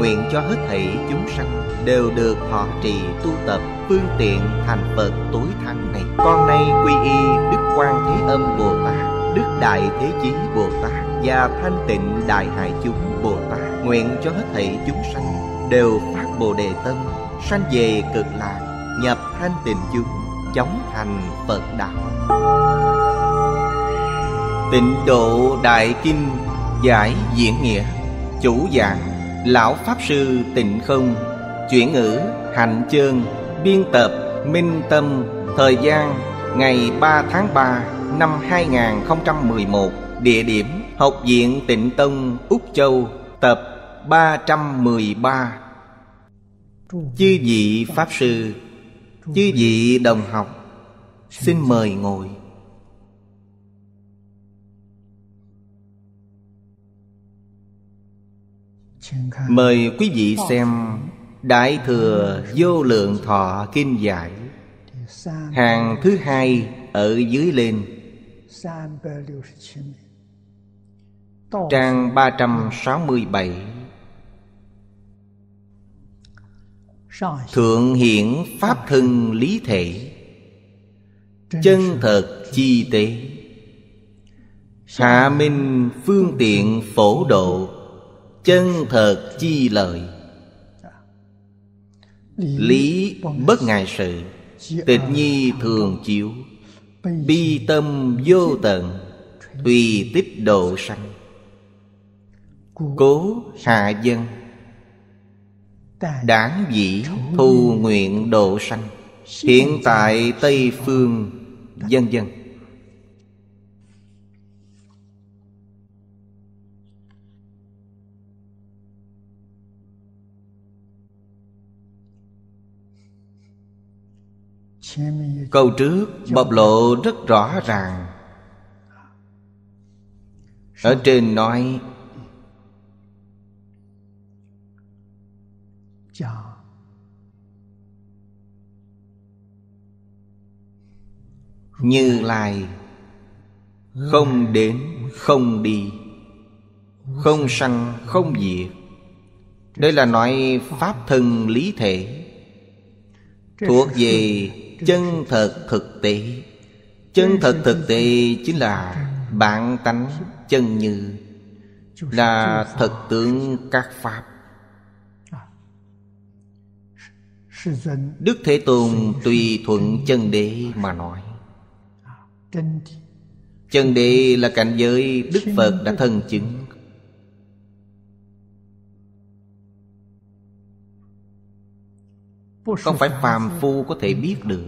nguyện cho hết thảy chúng sanh đều được thọ trì tu tập phương tiện thành Phật tối thắng này. Con nay quy y Đức Quan Thế Âm Bồ Tát, Đức Đại Thế Chí Bồ Tát và Thanh Tịnh Đại Hải Chúng Bồ Tát. Nguyện cho hết thảy chúng sanh đều phát Bồ đề tâm, sanh về cực lạc, nhập thanh tịnh chúng, chóng thành Phật đạo. Tịnh độ Đại Kinh Giải Diễn Nghĩa Chủ giảng Lão Pháp Sư Tịnh Không Chuyển ngữ Hạnh Chương Biên tập Minh Tâm Thời gian ngày 3 tháng 3 năm 2011 Địa điểm Học viện Tịnh Tông Úc Châu Tập 313 Chư vị Pháp Sư Chư vị đồng học Xin mời ngồi Mời quý vị xem Đại Thừa Vô Lượng Thọ Kinh Giải Hàng thứ hai ở dưới lên Trang 367 Thượng hiển Pháp thân lý thể Chân thật chi tế Hạ minh phương tiện phổ độ chân thật chi lợi lý bất ngại sự tịch nhi thường chiếu bi tâm vô tận tùy tích độ sanh cố hạ dân đáng dĩ thu nguyện độ sanh hiện tại tây phương dân dân câu trước bộc lộ rất rõ ràng ở trên nói như lai không đến không đi không sanh không diệt đây là nói pháp thân lý thể thuộc về chân thật thực tế chân thật thực tế chính là bản tánh chân như là thật tướng các pháp đức thế tôn tùy thuận chân đế mà nói chân đế là cảnh giới đức phật đã thân chứng Không phải phàm phu có thể biết được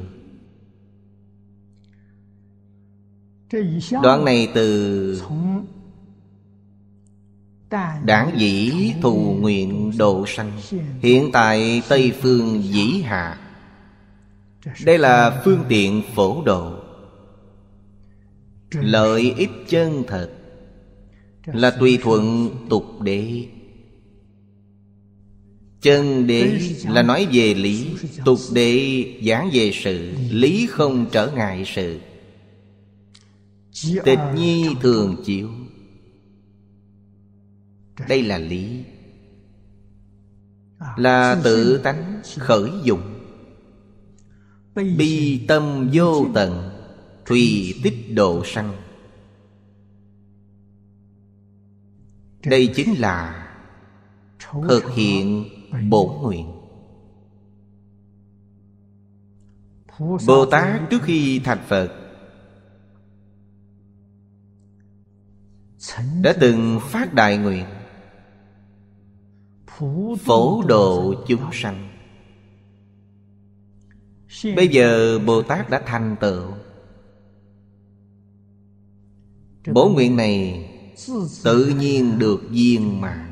Đoạn này từ Đảng dĩ thù nguyện độ sanh Hiện tại Tây Phương dĩ hạ Đây là phương tiện phổ độ Lợi ích chân thật Là tùy thuận tục đế Chân đế là nói về lý Tục đế giảng về sự Lý không trở ngại sự Tịch nhi thường chiếu Đây là lý à, Là tự tánh khởi dụng Bi tâm vô tận Thùy tích độ sanh Đây chính là Thực hiện bổ nguyện Bồ Tát trước khi thành Phật Đã từng phát đại nguyện Phổ độ chúng sanh Bây giờ Bồ Tát đã thành tựu Bổ nguyện này Tự nhiên được viên mạng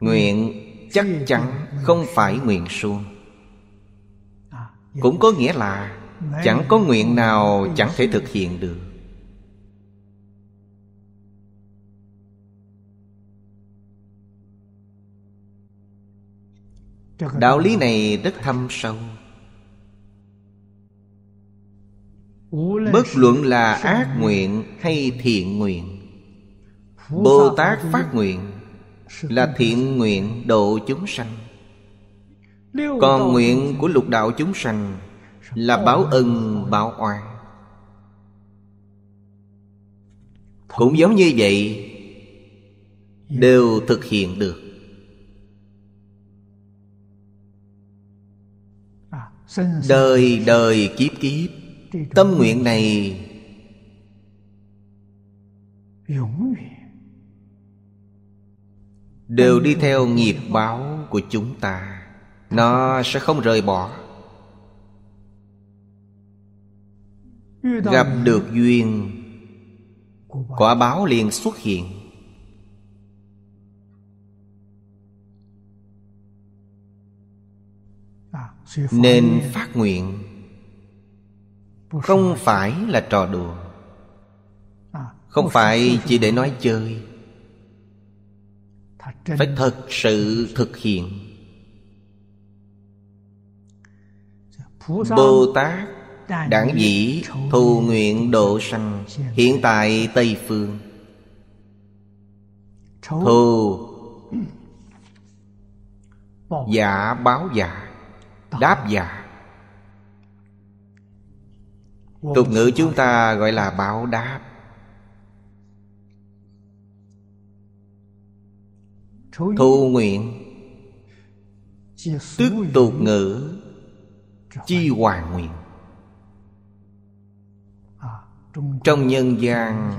Nguyện chắc chắn không phải nguyện suông Cũng có nghĩa là Chẳng có nguyện nào chẳng thể thực hiện được Đạo lý này rất thâm sâu Bất luận là ác nguyện hay thiện nguyện Bồ Tát phát nguyện là thiện nguyện độ chúng sanh Còn nguyện của lục đạo chúng sanh Là báo ân báo oan Cũng giống như vậy Đều thực hiện được à, Đời đời kiếp kiếp Tâm nguyện này đều đi theo nghiệp báo của chúng ta nó sẽ không rời bỏ gặp được duyên quả báo liền xuất hiện nên phát nguyện không phải là trò đùa không phải chỉ để nói chơi phải thật sự thực hiện bồ tát đảng dĩ thù nguyện độ sanh hiện tại tây phương thù giả báo giả đáp giả tục ngữ chúng ta gọi là báo đáp thù nguyện tức tục ngữ chi hoàn nguyện à, trong nhân gian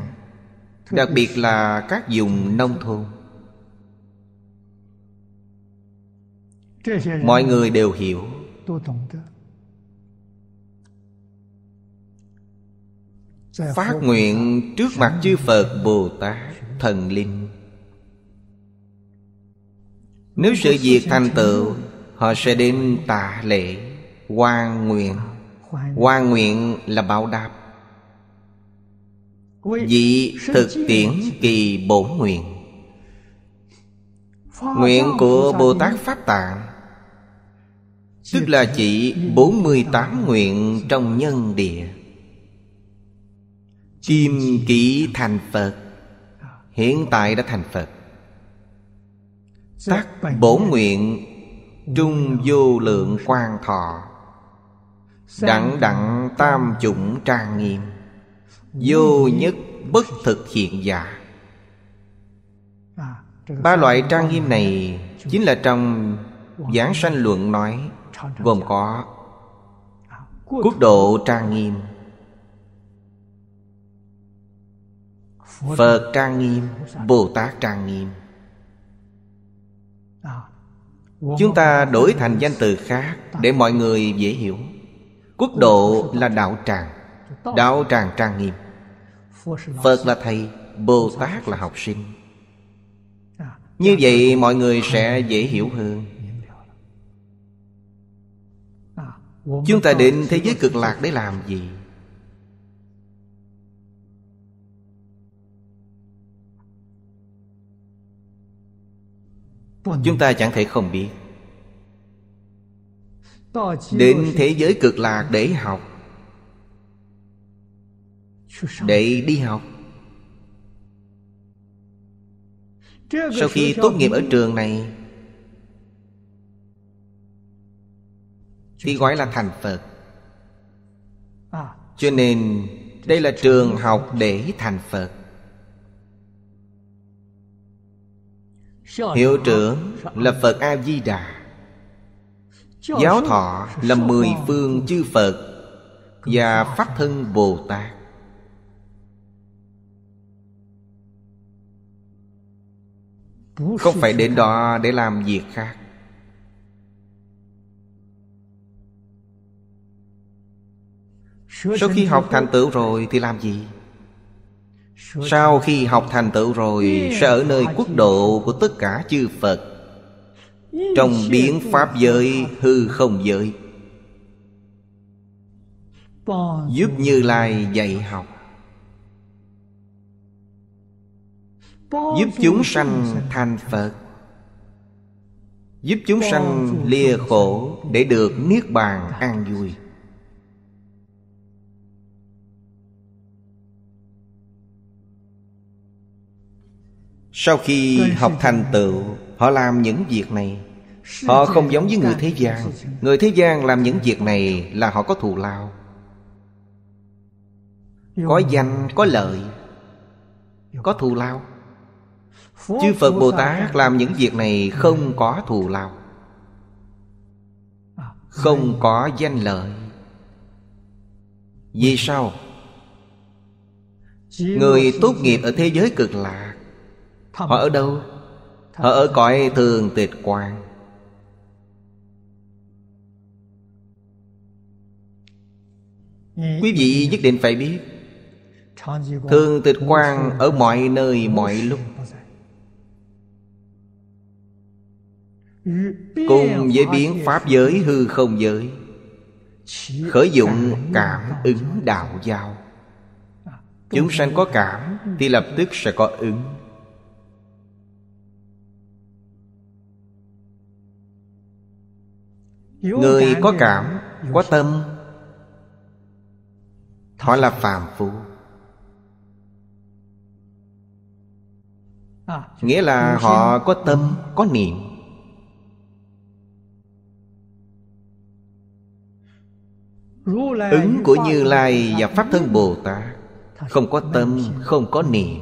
đặc biệt là các vùng nông thôn mọi người đều hiểu phát nguyện trước mặt chư phật bồ tát thần linh nếu sự việc thành tựu Họ sẽ đến tạ lễ Hoa nguyện Hoa nguyện là báo đáp Vị thực tiễn kỳ bổ nguyện Nguyện của Bồ Tát Pháp Tạng Tức là chỉ 48 nguyện trong nhân địa Kim kỹ thành Phật Hiện tại đã thành Phật Tác bổ nguyện Trung vô lượng quan thọ Đẳng đẳng tam chủng trang nghiêm Vô nhất bất thực hiện giả à, Ba loại trang nghiêm này Chính là trong Giảng sanh luận nói Gồm có à, Quốc độ trang nghiêm Phật trang nghiêm Bồ Tát trang nghiêm Chúng ta đổi thành danh từ khác Để mọi người dễ hiểu Quốc độ là đạo tràng Đạo tràng trang nghiêm Phật là thầy Bồ Tát là học sinh Như vậy mọi người sẽ dễ hiểu hơn Chúng ta đến thế giới cực lạc để làm gì? Chúng ta chẳng thể không biết Đến thế giới cực lạc để học Để đi học Sau khi tốt nghiệp ở trường này Thì gọi là thành Phật à. Cho nên đây là trường học để thành Phật Hiệu trưởng là Phật A-di-đà Giáo thọ là mười phương chư Phật Và Pháp thân Bồ Tát Không phải đến đó để làm việc khác Sau khi học thành tựu rồi thì làm gì? Sau khi học thành tựu rồi Sẽ ở nơi quốc độ của tất cả chư Phật Trong biến Pháp giới hư không giới Giúp Như Lai dạy học Giúp chúng sanh thành Phật Giúp chúng sanh lìa khổ Để được Niết Bàn an vui Sau khi học thành tựu Họ làm những việc này Họ không giống với người thế gian Người thế gian làm những việc này là họ có thù lao Có danh, có lợi Có thù lao Chư Phật Bồ Tát làm những việc này dạ. không có thù lao à, Không có danh lợi Vì sao? Người tốt nghiệp ở thế giới cực lạc Họ ở đâu? Họ ở cõi thường tịch quang Quý vị nhất định phải biết Thường tịch quang ở mọi nơi mọi lúc Cùng với biến pháp giới hư không giới Khởi dụng cảm ứng đạo giao Chúng sanh có cảm Thì lập tức sẽ có ứng người có cảm có tâm họ là phàm phu à, nghĩa là họ có tâm có niệm ứng của như lai và pháp thân bồ tát không có tâm không có niệm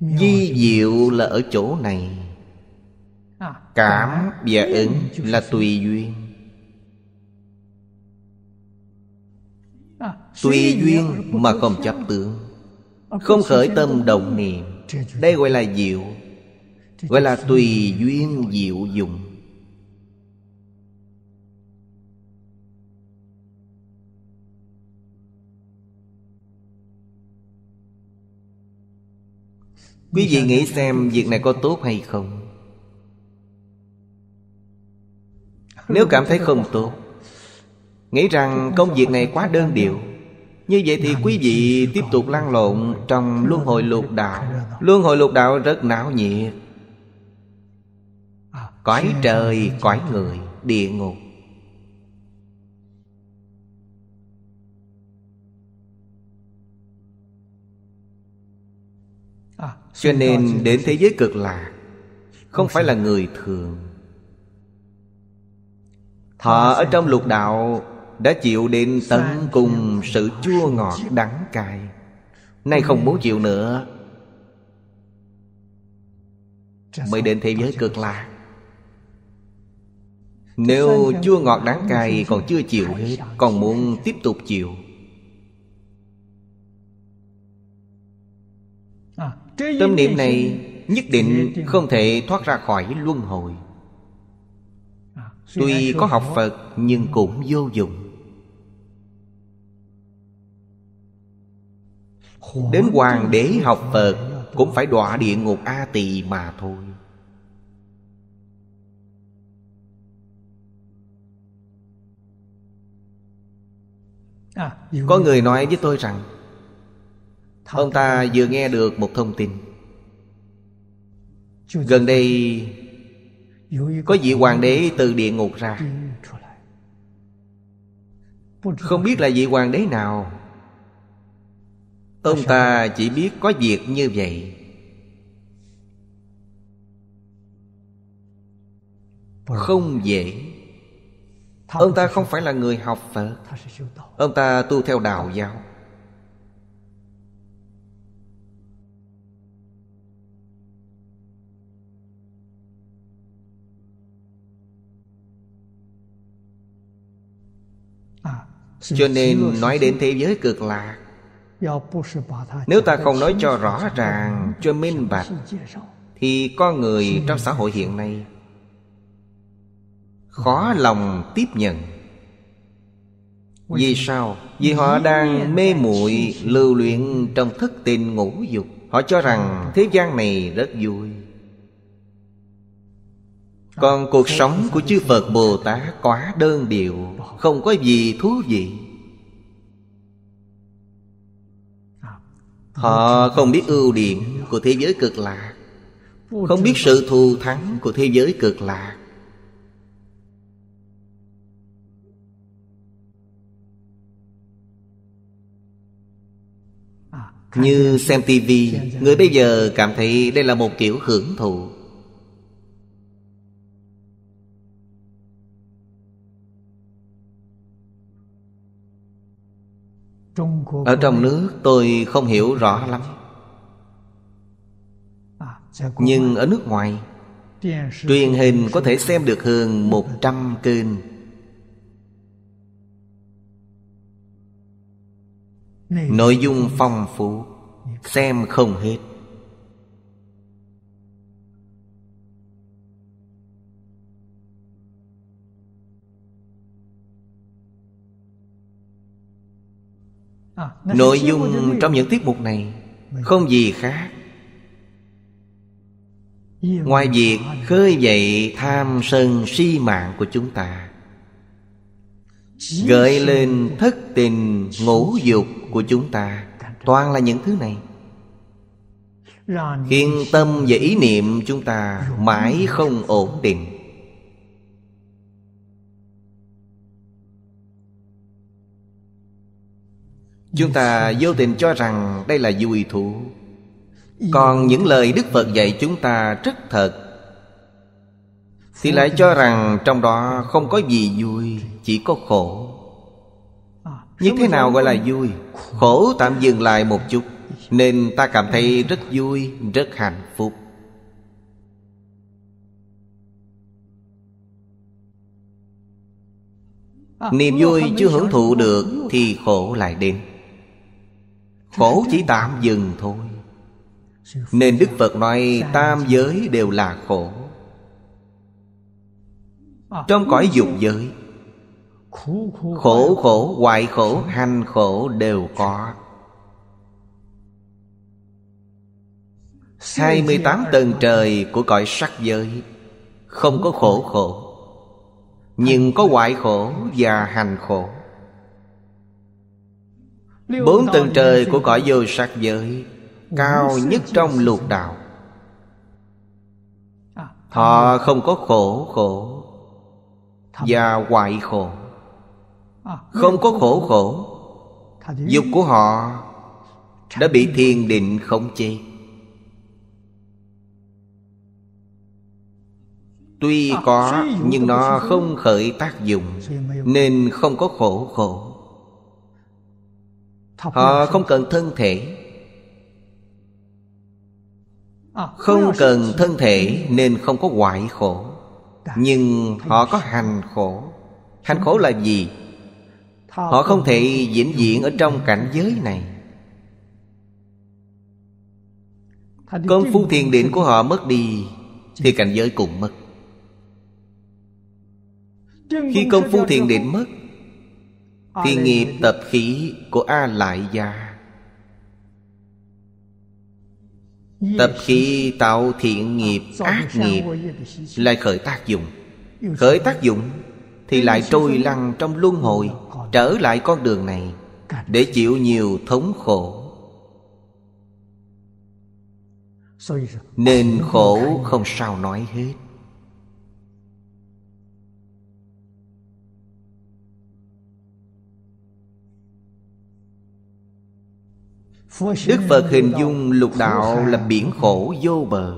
di diệu là ở chỗ này cảm và ứng là tùy duyên tùy duyên mà không chấp tướng không khởi tâm động niệm đây gọi là diệu gọi là tùy duyên diệu dụng quý vị nghĩ xem việc này có tốt hay không Nếu cảm thấy không tốt Nghĩ rằng công việc này quá đơn điệu Như vậy thì quý vị tiếp tục lăn lộn Trong luân hồi lục đạo Luân hồi lục đạo rất não nhiệt Cõi trời, cõi người, địa ngục Cho nên đến thế giới cực lạc Không phải là người thường Thọ ở trong lục đạo Đã chịu đến tận cùng sự chua ngọt đắng cay Nay không muốn chịu nữa Mới đến thế giới cực lạc Nếu chua ngọt đắng cay còn chưa chịu hết Còn muốn tiếp tục chịu Tâm niệm này nhất định không thể thoát ra khỏi luân hồi Tuy có học Phật nhưng cũng vô dụng Đến hoàng đế học Phật Cũng phải đọa địa ngục A Tỳ mà thôi à, Có người nói với tôi rằng Ông ta vừa nghe được một thông tin Gần đây có vị hoàng đế từ địa ngục ra không biết là vị hoàng đế nào ông ta chỉ biết có việc như vậy không dễ ông ta không phải là người học phật ông ta tu theo đạo giáo cho nên nói đến thế giới cực lạc nếu ta không nói cho rõ ràng cho minh bạch thì con người trong xã hội hiện nay khó lòng tiếp nhận vì sao vì họ đang mê muội lưu luyện trong thức tình ngũ dục họ cho rằng thế gian này rất vui còn cuộc sống của chư Phật Bồ Tát quá đơn điệu Không có gì thú vị Họ không biết ưu điểm của thế giới cực lạc Không biết sự thù thắng của thế giới cực lạc Như xem tivi Người bây giờ cảm thấy đây là một kiểu hưởng thụ ở trong nước tôi không hiểu rõ lắm à, nhưng ở nước ngoài truyền hình có thể xem được hơn một trăm kênh nội dung phong phú xem không hết À, nội dung trong những tiết mục này không gì khác ngoài việc khơi dậy tham sân si mạng của chúng ta gợi lên thất tình ngũ dục của chúng ta toàn là những thứ này khiến tâm và ý niệm chúng ta mãi không ổn định chúng ta vô tình cho rằng đây là vui thú còn những lời đức phật dạy chúng ta rất thật thì lại cho rằng trong đó không có gì vui chỉ có khổ như thế nào gọi là vui khổ tạm dừng lại một chút nên ta cảm thấy rất vui rất hạnh phúc niềm vui chưa hưởng thụ được thì khổ lại đến khổ chỉ tạm dừng thôi nên đức phật nói tam giới đều là khổ trong cõi dục giới khổ khổ hoại khổ hành khổ đều có 28 tầng trời của cõi sắc giới Không có khổ khổ Nhưng có hoại khổ và hành khổ Bốn tầng trời của cõi vô sắc giới Cao nhất trong lục đạo à, Họ không có khổ khổ Và hoại khổ à, Không có khổ khổ Dục của họ Đã bị thiền định khống chế Tuy à, có nhưng nó không khởi tác dụng Nên không có khổ khổ Họ không cần thân thể à, Không cần thân thể nên không có hoại khổ Nhưng họ có hành khổ Hành khổ là gì? Họ không thể vĩnh viễn ở trong cảnh giới này Công phu thiền định của họ mất đi Thì cảnh giới cũng mất Khi công phu thiền định mất thì nghiệp tập khí của A Lại Gia Tập khí tạo thiện nghiệp, ác nghiệp Lại khởi tác dụng Khởi tác dụng Thì lại trôi lăn trong luân hồi Trở lại con đường này Để chịu nhiều thống khổ Nên khổ không sao nói hết Đức Phật hình dung lục đạo là biển khổ vô bờ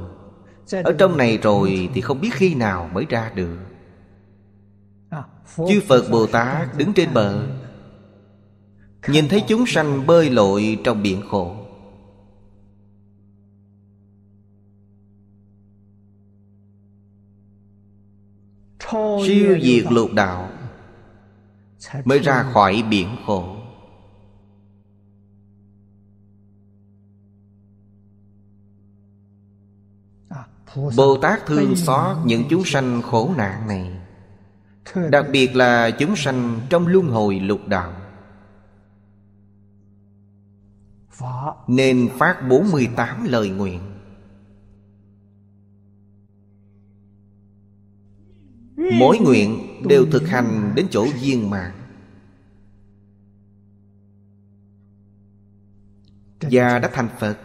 Ở trong này rồi thì không biết khi nào mới ra được Chư Phật Bồ Tát đứng trên bờ Nhìn thấy chúng sanh bơi lội trong biển khổ Siêu diệt lục đạo Mới ra khỏi biển khổ bồ tát thương xót những chúng sanh khổ nạn này đặc biệt là chúng sanh trong luân hồi lục đạo nên phát 48 lời nguyện Mỗi nguyện đều thực hành đến chỗ viên mãn Và đã thành Phật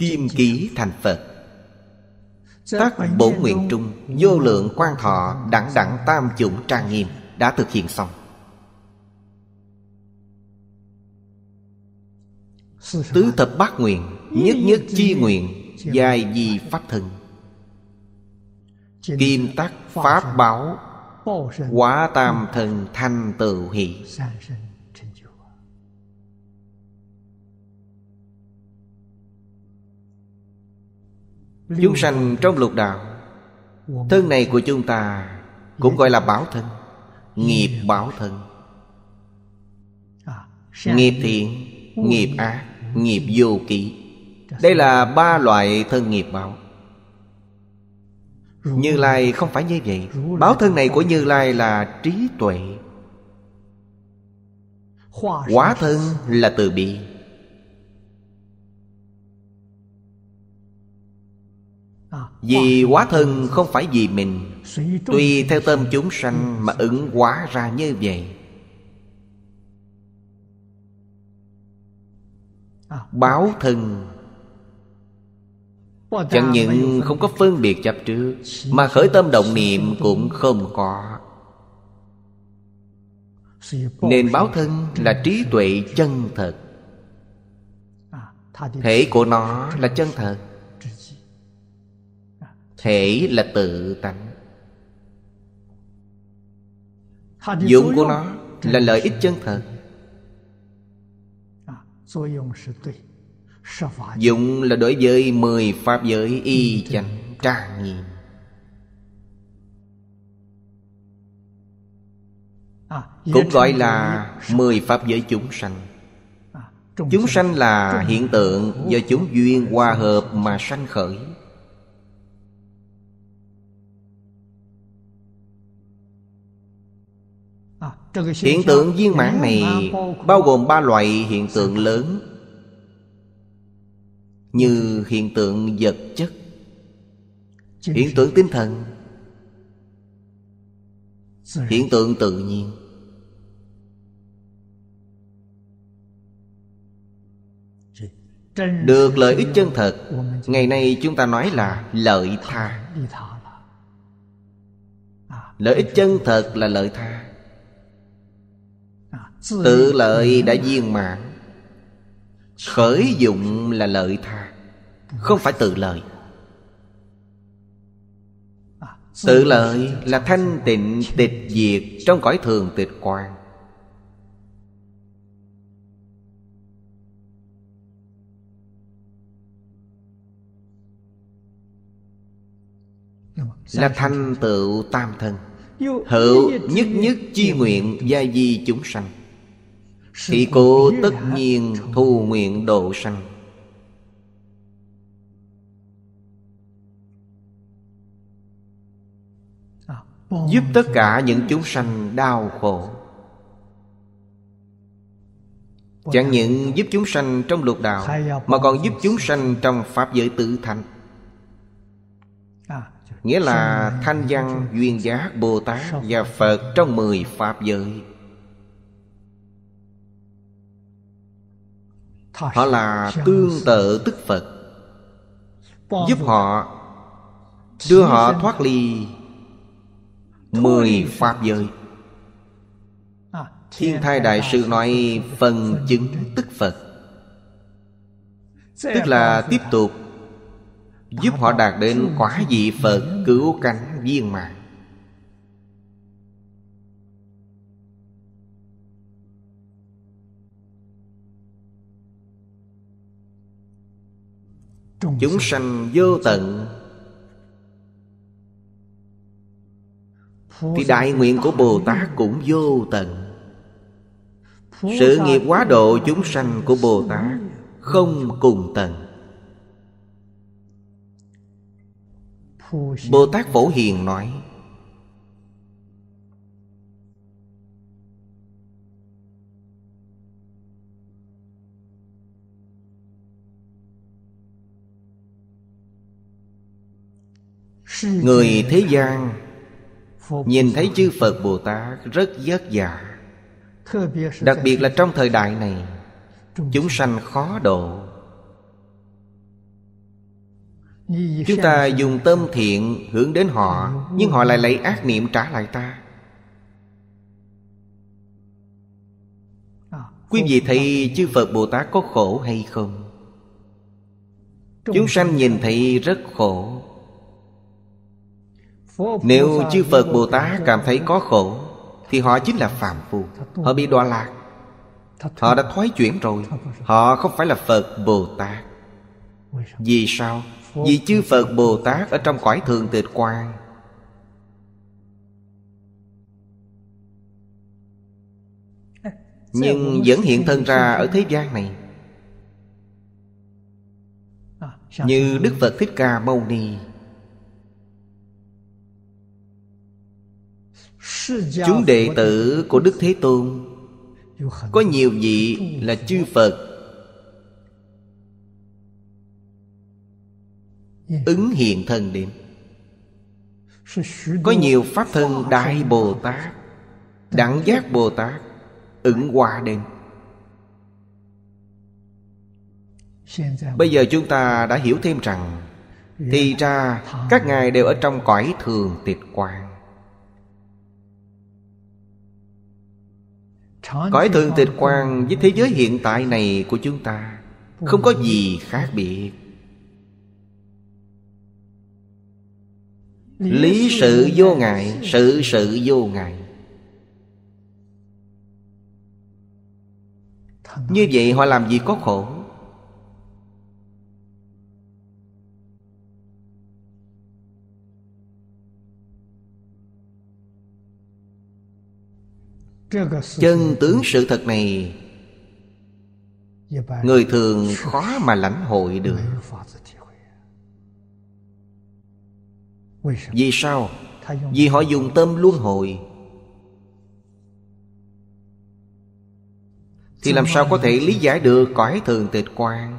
Kim ký thành Phật Tác bổ nguyện trung Vô lượng quan thọ đẳng đẳng tam chủng trang nghiêm Đã thực hiện xong Tứ thập bát nguyện Nhất nhất chi nguyện Giai di pháp thân Kim tắc pháp báo Quá tam thần thanh tựu hỷ Chúng sanh trong lục đạo Thân này của chúng ta Cũng gọi là báo thân Nghiệp báo thân Nghiệp thiện Nghiệp ác Nghiệp vô kỷ Đây là ba loại thân nghiệp báo Như Lai không phải như vậy Báo thân này của Như Lai là trí tuệ Hóa thân là từ bi Vì quá thân không phải vì mình Tùy theo tâm chúng sanh mà ứng hóa ra như vậy Báo thân Chẳng những không có phân biệt chấp trước Mà khởi tâm động niệm cũng không có Nên báo thân là trí tuệ chân thật Thể của nó là chân thật Thể là tự tánh Dụng của nó là lợi ích chân thật Dụng là đối với mười pháp giới y chánh trang nghiêm Cũng gọi là mười pháp giới chúng sanh Chúng sanh là hiện tượng do chúng duyên hòa hợp mà sanh khởi Hiện tượng viên mãn này bao gồm ba loại hiện tượng lớn Như hiện tượng vật chất Hiện tượng tinh thần Hiện tượng tự nhiên Được lợi ích chân thật Ngày nay chúng ta nói là lợi tha Lợi ích à, chân thật là lợi tha Tự lợi đã viên mãn Khởi dụng là lợi tha Không phải tự lợi à, Tự lợi là thanh tịnh tịch diệt Trong cõi thường tịch quan Là thanh tựu tam thân Hữu nhất nhất chi nguyện gia di chúng sanh thì cô tất nhiên thu nguyện độ sanh Giúp tất cả những chúng sanh đau khổ Chẳng những giúp chúng sanh trong lục đạo Mà còn giúp chúng sanh trong Pháp giới tự thành à, Nghĩa là thanh văn duyên giác Bồ Tát và Phật trong mười Pháp giới Họ là tương tự tức Phật Giúp họ Đưa họ thoát ly Mười Pháp giới Thiên thai đại sư nói Phần chứng tức Phật Tức là tiếp tục Giúp họ đạt đến quả vị Phật Cứu cánh viên mạng Chúng sanh vô tận Thì đại nguyện của Bồ Tát cũng vô tận Sự nghiệp quá độ chúng sanh của Bồ Tát Không cùng tận Bồ Tát Phổ Hiền nói Người thế gian Nhìn thấy chư Phật Bồ Tát rất vất vả Đặc biệt là trong thời đại này Chúng sanh khó độ Chúng ta dùng tâm thiện hướng đến họ Nhưng họ lại lấy ác niệm trả lại ta Quý vị thấy chư Phật Bồ Tát có khổ hay không? Chúng sanh nhìn thấy rất khổ nếu chư Phật Bồ Tát cảm thấy có khổ Thì họ chính là phạm phu Họ bị đọa lạc Họ đã thoái chuyển rồi Họ không phải là Phật Bồ Tát Vì sao? Vì chư Phật Bồ Tát Ở trong cõi thường tịch quan Nhưng vẫn hiện thân ra ở thế gian này Như Đức Phật Thích Ca Mâu Ni Chúng đệ tử của Đức Thế Tôn Có nhiều vị là chư Phật Ứng hiện thân đến Có nhiều Pháp thân Đại Bồ Tát Đẳng giác Bồ Tát Ứng qua đến Bây giờ chúng ta đã hiểu thêm rằng Thì ra các ngài đều ở trong cõi thường tịch quang Cõi thượng tịch quan với thế giới hiện tại này của chúng ta Không có gì khác biệt Lý sự vô ngại Sự sự vô ngại Như vậy họ làm gì có khổ chân tướng sự thật này người thường khó mà lãnh hội được vì sao vì họ dùng tâm luân hồi thì làm sao có thể lý giải được cõi thường tịch quan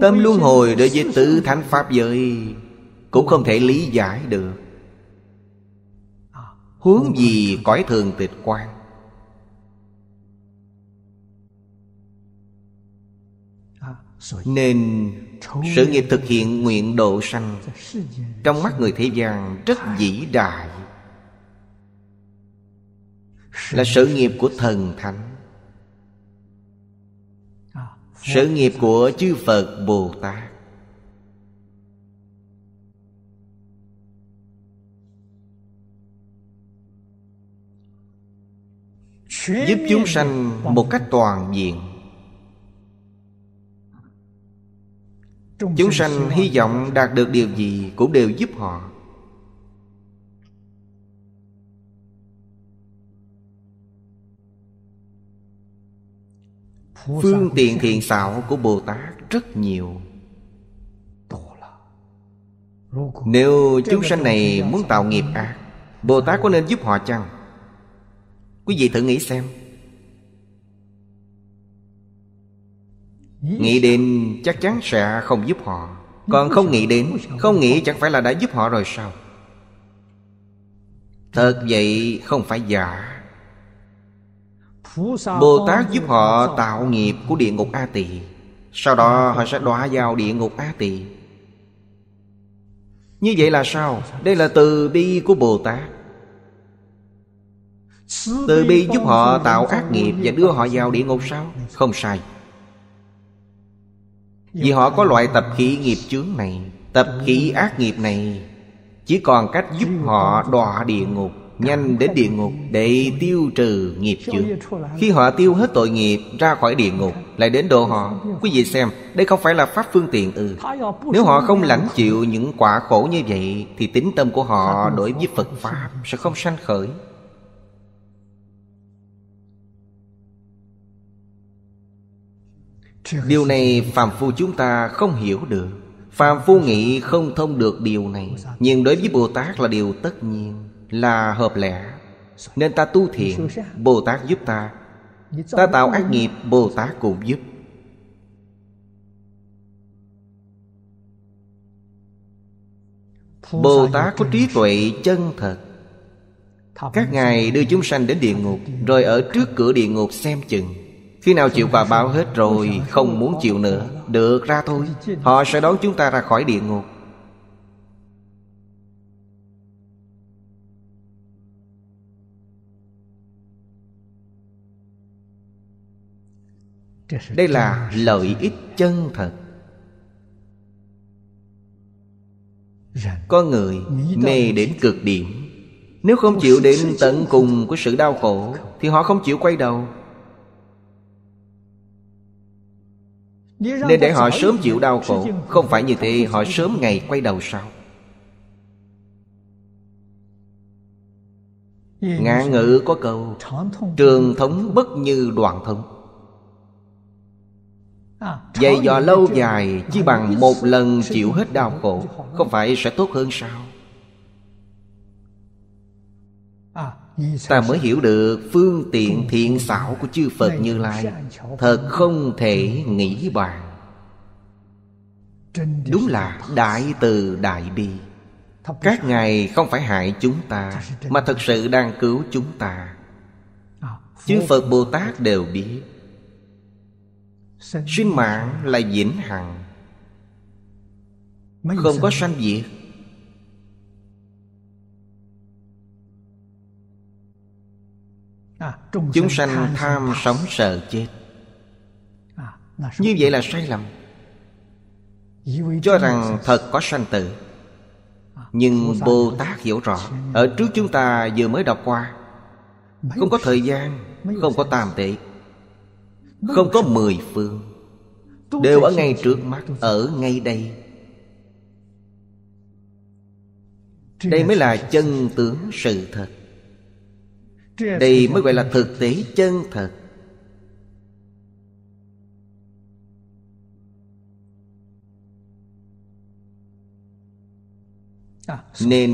tâm luân hồi đối với tứ thánh pháp giới cũng không thể lý giải được Hướng gì cõi thường tịch quan à, Nên sự nghiệp thực hiện nguyện độ sanh dạ, Trong mắt người thế gian rất vĩ đại Là sự nghiệp của thần thánh à, Sự nghiệp của chư Phật Bồ Tát giúp chúng sanh một cách toàn diện chúng sanh hy vọng đạt được điều gì cũng đều giúp họ phương tiện thiện xảo của bồ tát rất nhiều nếu chúng sanh này muốn tạo nghiệp ác bồ tát có nên giúp họ chăng Quý vị thử nghĩ xem Nghĩ đến chắc chắn sẽ không giúp họ Còn không nghĩ đến Không nghĩ chẳng phải là đã giúp họ rồi sao Thật vậy không phải giả Bồ Tát giúp họ tạo nghiệp của địa ngục A Tỳ Sau đó họ sẽ đọa vào địa ngục A Tỳ Như vậy là sao? Đây là từ bi của Bồ Tát từ bi giúp họ tạo ác nghiệp Và đưa họ vào địa ngục sao Không sai Vì họ có loại tập khí nghiệp chướng này Tập khí ác nghiệp này Chỉ còn cách giúp họ đọa địa ngục Nhanh đến địa ngục Để tiêu trừ nghiệp chướng Khi họ tiêu hết tội nghiệp Ra khỏi địa ngục Lại đến độ họ Quý vị xem Đây không phải là pháp phương tiện ừ Nếu họ không lãnh chịu những quả khổ như vậy Thì tính tâm của họ đối với Phật Pháp Sẽ không sanh khởi điều này phàm phu chúng ta không hiểu được phàm phu nghĩ không thông được điều này nhưng đối với bồ tát là điều tất nhiên là hợp lẽ nên ta tu thiện bồ tát giúp ta ta tạo ác nghiệp bồ tát cũng giúp bồ tát có trí tuệ chân thật các ngài đưa chúng sanh đến địa ngục rồi ở trước cửa địa ngục xem chừng khi nào chịu quả báo hết rồi Không muốn chịu nữa Được ra thôi Họ sẽ đón chúng ta ra khỏi địa ngục Đây là lợi ích chân thật Có người mê đến cực điểm Nếu không chịu đến tận cùng của sự đau khổ Thì họ không chịu quay đầu Nên để họ sớm chịu đau khổ Không phải như thế họ sớm ngày quay đầu sau Ngã ngữ có câu Trường thống bất như đoạn thống Vậy à, dò lâu dài Chỉ bằng một lần chịu hết đau khổ Không phải sẽ tốt hơn sao ta mới hiểu được phương tiện thiện xảo của chư phật như lai thật không thể nghĩ bàn đúng là đại từ đại bi các ngài không phải hại chúng ta mà thật sự đang cứu chúng ta à, chư phật bồ tát đều biết sinh mạng là vĩnh hằng không có sanh diệt À, chúng sanh tham sống sợ chết à, Như vậy là sai lầm Cho rằng thật có sanh tử à, Nhưng Bồ Tát hiểu rõ Ở trước chúng ta vừa mới đọc qua Không có thời gian Không có tam tệ Không có mười phương Đều ở ngay trước mắt Ở ngay đây Đây mới là chân tướng sự thật đây mới gọi là thực tế chân thật Nên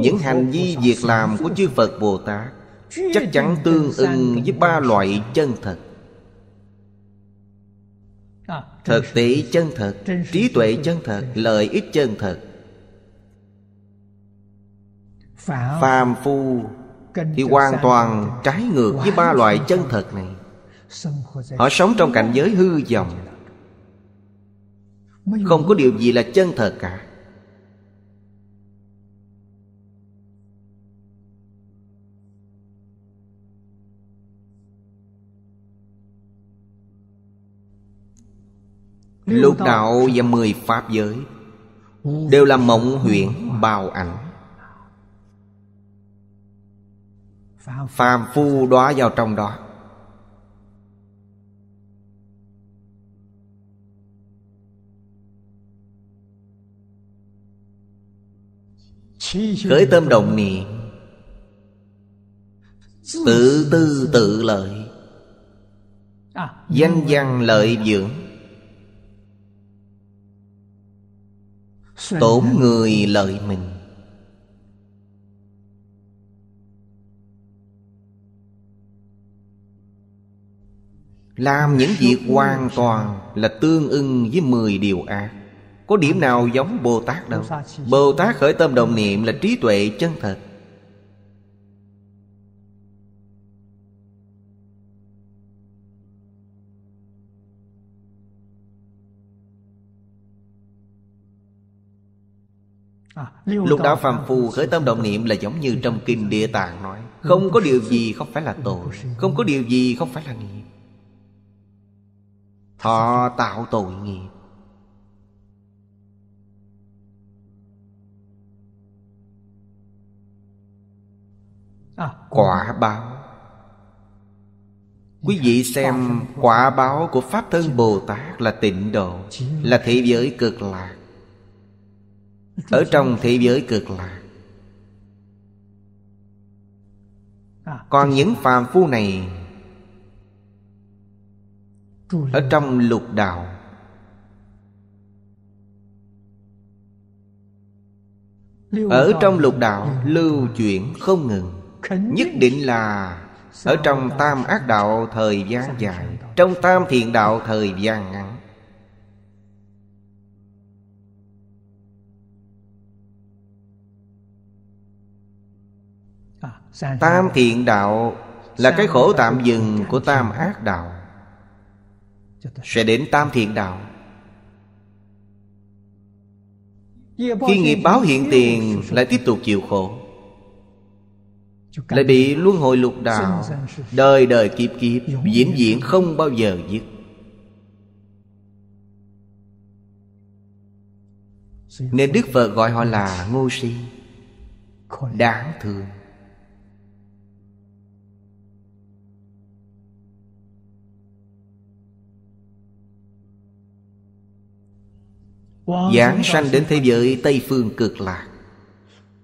những hành vi việc làm của chư Phật Bồ Tát Chắc chắn tương ưng với ba loại chân thật Thực tế chân thật Trí tuệ chân thật Lợi ích chân thật phàm phu thì hoàn toàn trái ngược với ba loại chân thật này họ sống trong cảnh giới hư vọng không có điều gì là chân thật cả lục đạo và mười pháp giới đều là mộng huyễn bào ảnh phàm phu đóa vào trong đó khởi tâm đồng niệm tự tư tự lợi danh văn lợi dưỡng tổn người lợi mình Làm những việc hoàn toàn là tương ưng với 10 điều ác Có điểm nào giống Bồ Tát đâu Bồ Tát khởi tâm đồng niệm là trí tuệ chân thật Lục đạo phàm phu khởi tâm động niệm là giống như trong kinh địa tạng nói Không có điều gì không phải là tội Không có điều gì không phải là nghiệp Thọ tạo tội nghiệp à, Quả báo Quý vị xem quả báo của Pháp Thân Bồ Tát là tịnh độ Là thế giới cực lạc Ở trong thế giới cực lạc à. Còn những phàm phu này ở trong lục đạo ở trong lục đạo lưu ừ. chuyển không ngừng nhất định là ở trong tam ác đạo thời gian dài trong tam thiện đạo thời gian ngắn à, tam thiện đạo là cái khổ tạm dừng của tam ác đạo sẽ đến tam thiện đạo khi nghiệp báo hiện tiền lại tiếp tục chịu khổ lại bị luân hồi lục đạo đời đời kiếp kiếp diễn diễn không bao giờ dứt nên đức phật gọi họ là ngu si đáng thương Giảng sanh đến thế giới Tây Phương cực lạc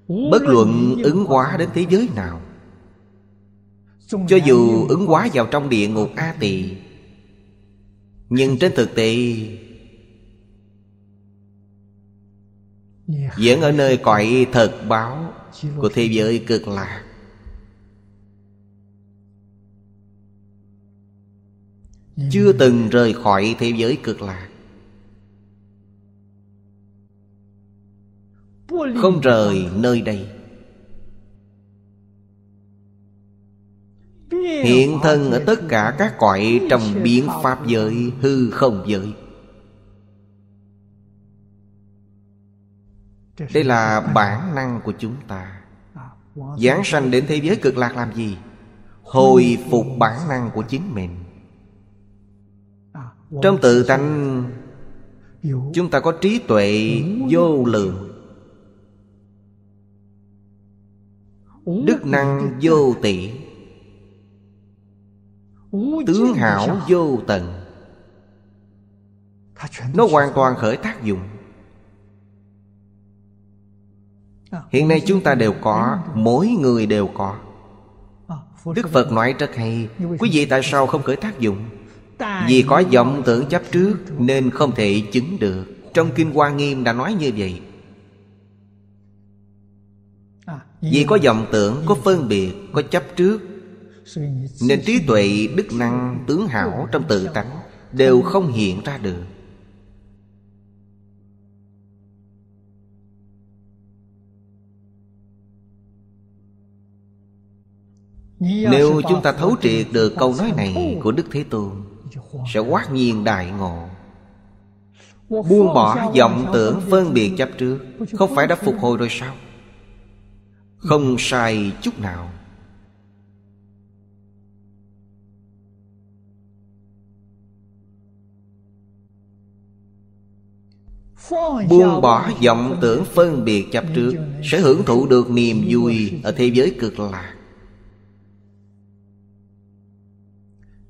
Bất luận ứng hóa đến thế giới nào Cho dù ứng hóa vào trong địa ngục A Tỳ Nhưng trên thực tế Vẫn ở nơi cõi thật báo Của thế giới cực lạc Chưa từng rời khỏi thế giới cực lạc không rời nơi đây hiện thân ở tất cả các cõi trong biến pháp giới hư không giới đây là bản năng của chúng ta giáng sanh đến thế giới cực lạc làm gì hồi phục bản năng của chính mình trong tự tánh chúng ta có trí tuệ vô lượng Đức năng vô tỷ Tướng hảo vô tận Nó hoàn toàn khởi tác dụng à, Hiện nay chúng ta đều có Mỗi người đều có à, Đức Phật nói rất hay Quý vị tại sao không khởi tác dụng Vì có vọng tưởng chấp trước Nên không thể chứng được Trong Kinh Hoa Nghiêm đã nói như vậy Vì có vọng tưởng, có phân biệt, có chấp trước Nên trí tuệ, đức năng, tướng hảo trong tự tánh Đều không hiện ra được Nếu chúng ta thấu triệt được câu nói này của Đức Thế Tôn Sẽ quát nhiên đại ngộ Buông bỏ vọng tưởng phân biệt chấp trước Không phải đã phục hồi rồi sao không sai chút nào Buông bỏ vọng tưởng phân biệt chấp trước Sẽ hưởng thụ được niềm vui Ở thế giới cực lạc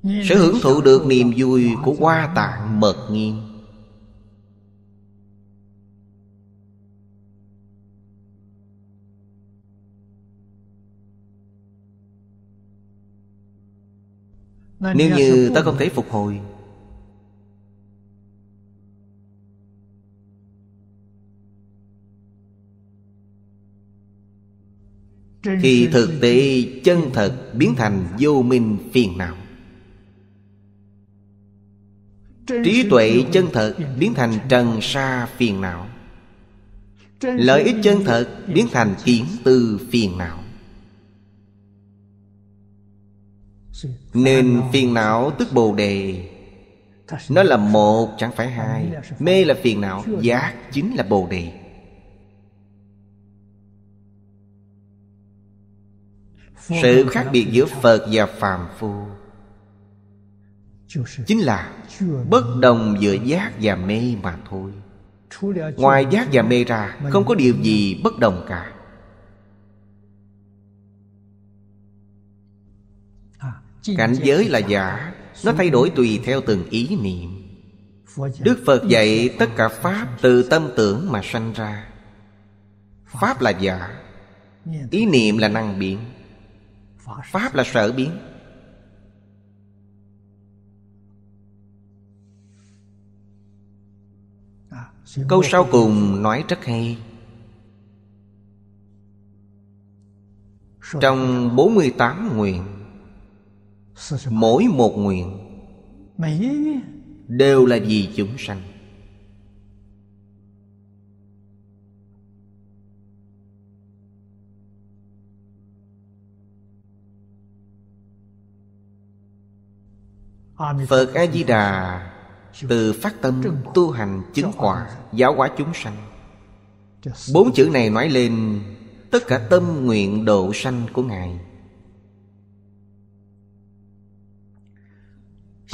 Sẽ hưởng thụ được niềm vui Của hoa tạng mật nghiêng Nếu như ta không thể phục hồi Thì thực tế chân thật biến thành vô minh phiền não Trí tuệ chân thật biến thành trần sa phiền não Lợi ích chân thật biến thành kiến tư phiền não Nên phiền não tức bồ đề Nó là một chẳng phải hai Mê là phiền não Giác chính là bồ đề Sự khác biệt giữa Phật và Phàm Phu Chính là bất đồng giữa giác và mê mà thôi Ngoài giác và mê ra Không có điều gì bất đồng cả cảnh giới là giả nó thay đổi tùy theo từng ý niệm đức phật dạy tất cả pháp từ tâm tưởng mà sanh ra pháp là giả ý niệm là năng biến pháp là sở biến câu sau cùng nói rất hay trong 48 nguyện mỗi một nguyện đều là vì chúng sanh Phật A Di Đà từ phát tâm tu hành chứng quả giáo hóa chúng sanh bốn chữ này nói lên tất cả tâm nguyện độ sanh của ngài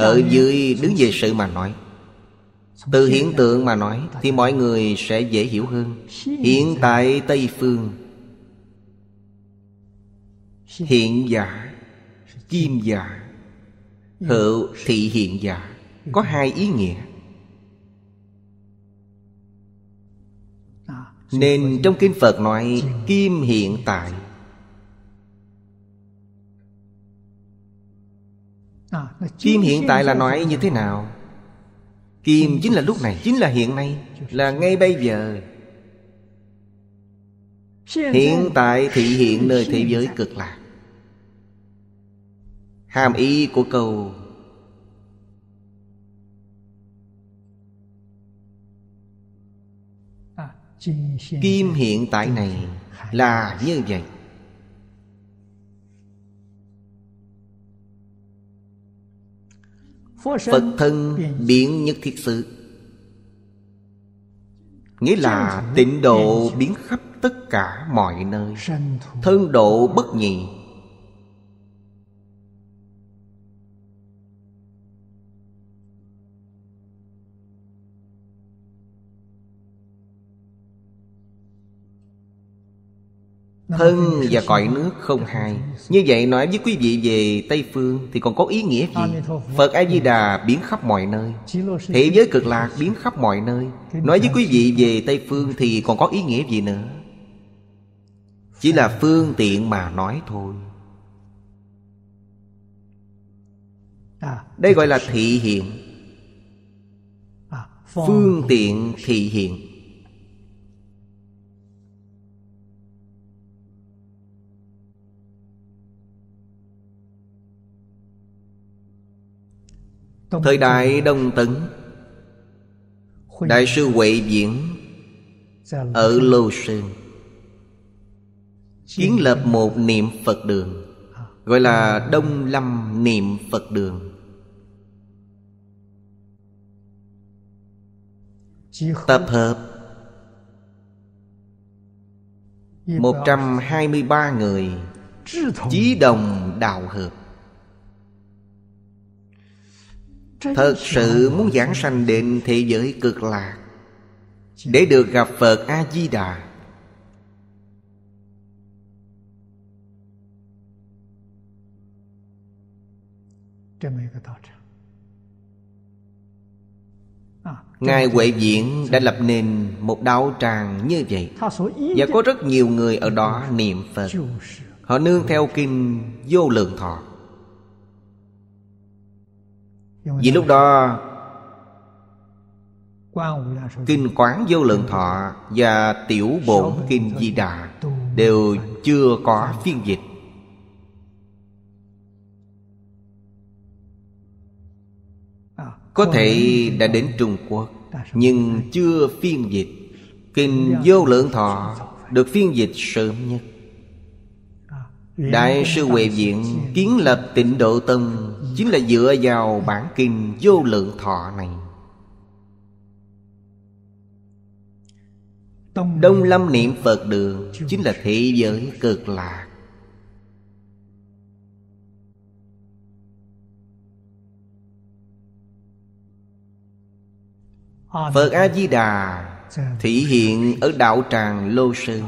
Ở dưới đứng về sự mà nói Từ hiện tượng mà nói Thì mọi người sẽ dễ hiểu hơn Hiện tại Tây Phương Hiện giả Kim giả Hữu thị hiện giả Có hai ý nghĩa Nên trong kinh Phật nói Kim hiện tại À, Kim hiện tại là nói như à. thế nào Kim chính là lúc này Chính là hiện nay Là ngay bây giờ Hiện tại thị hiện nơi thế giới cực lạc Hàm ý của câu à, Kim hiện tại này là như vậy Phật thân biến nhất thiết sự Nghĩa là tịnh độ biến khắp tất cả mọi nơi Thân độ bất nhị Thân và cõi nước không hai Như vậy nói với quý vị về Tây Phương Thì còn có ý nghĩa gì Phật A-di-đà ừ. biến khắp mọi nơi Thế giới cực lạc biến khắp mọi nơi Nói với quý vị về Tây Phương Thì còn có ý nghĩa gì nữa Chỉ là phương tiện mà nói thôi à. Đây gọi là thị hiện à, Phương tiện thị hiện Thời đại Đông Tấn Đại sư Huệ Viễn Ở Lô Sơn Kiến lập một niệm Phật đường Gọi là Đông Lâm Niệm Phật Đường Tập hợp 123 người Chí đồng đạo hợp Thật sự muốn giảng sanh đến thế giới cực lạc Để được gặp Phật A-di-đà à, Ngài Huệ Diễn đã lập nên một đạo tràng như vậy Và có rất nhiều người ở đó niệm Phật Họ nương theo kinh vô lượng thọ vì lúc đó kinh quán vô lượng thọ và tiểu bổn kinh di đà đều chưa có phiên dịch à, có thể đã đến trung quốc nhưng chưa phiên dịch kinh vô lượng thọ được phiên dịch sớm nhất à, đại sư huệ viện kiến lập tịnh độ tông chính là dựa vào bản kinh vô lượng thọ này Đông Lâm niệm Phật đường Chính là thế giới cực lạc Phật A Di Đà thể hiện ở đạo tràng Lô Sơn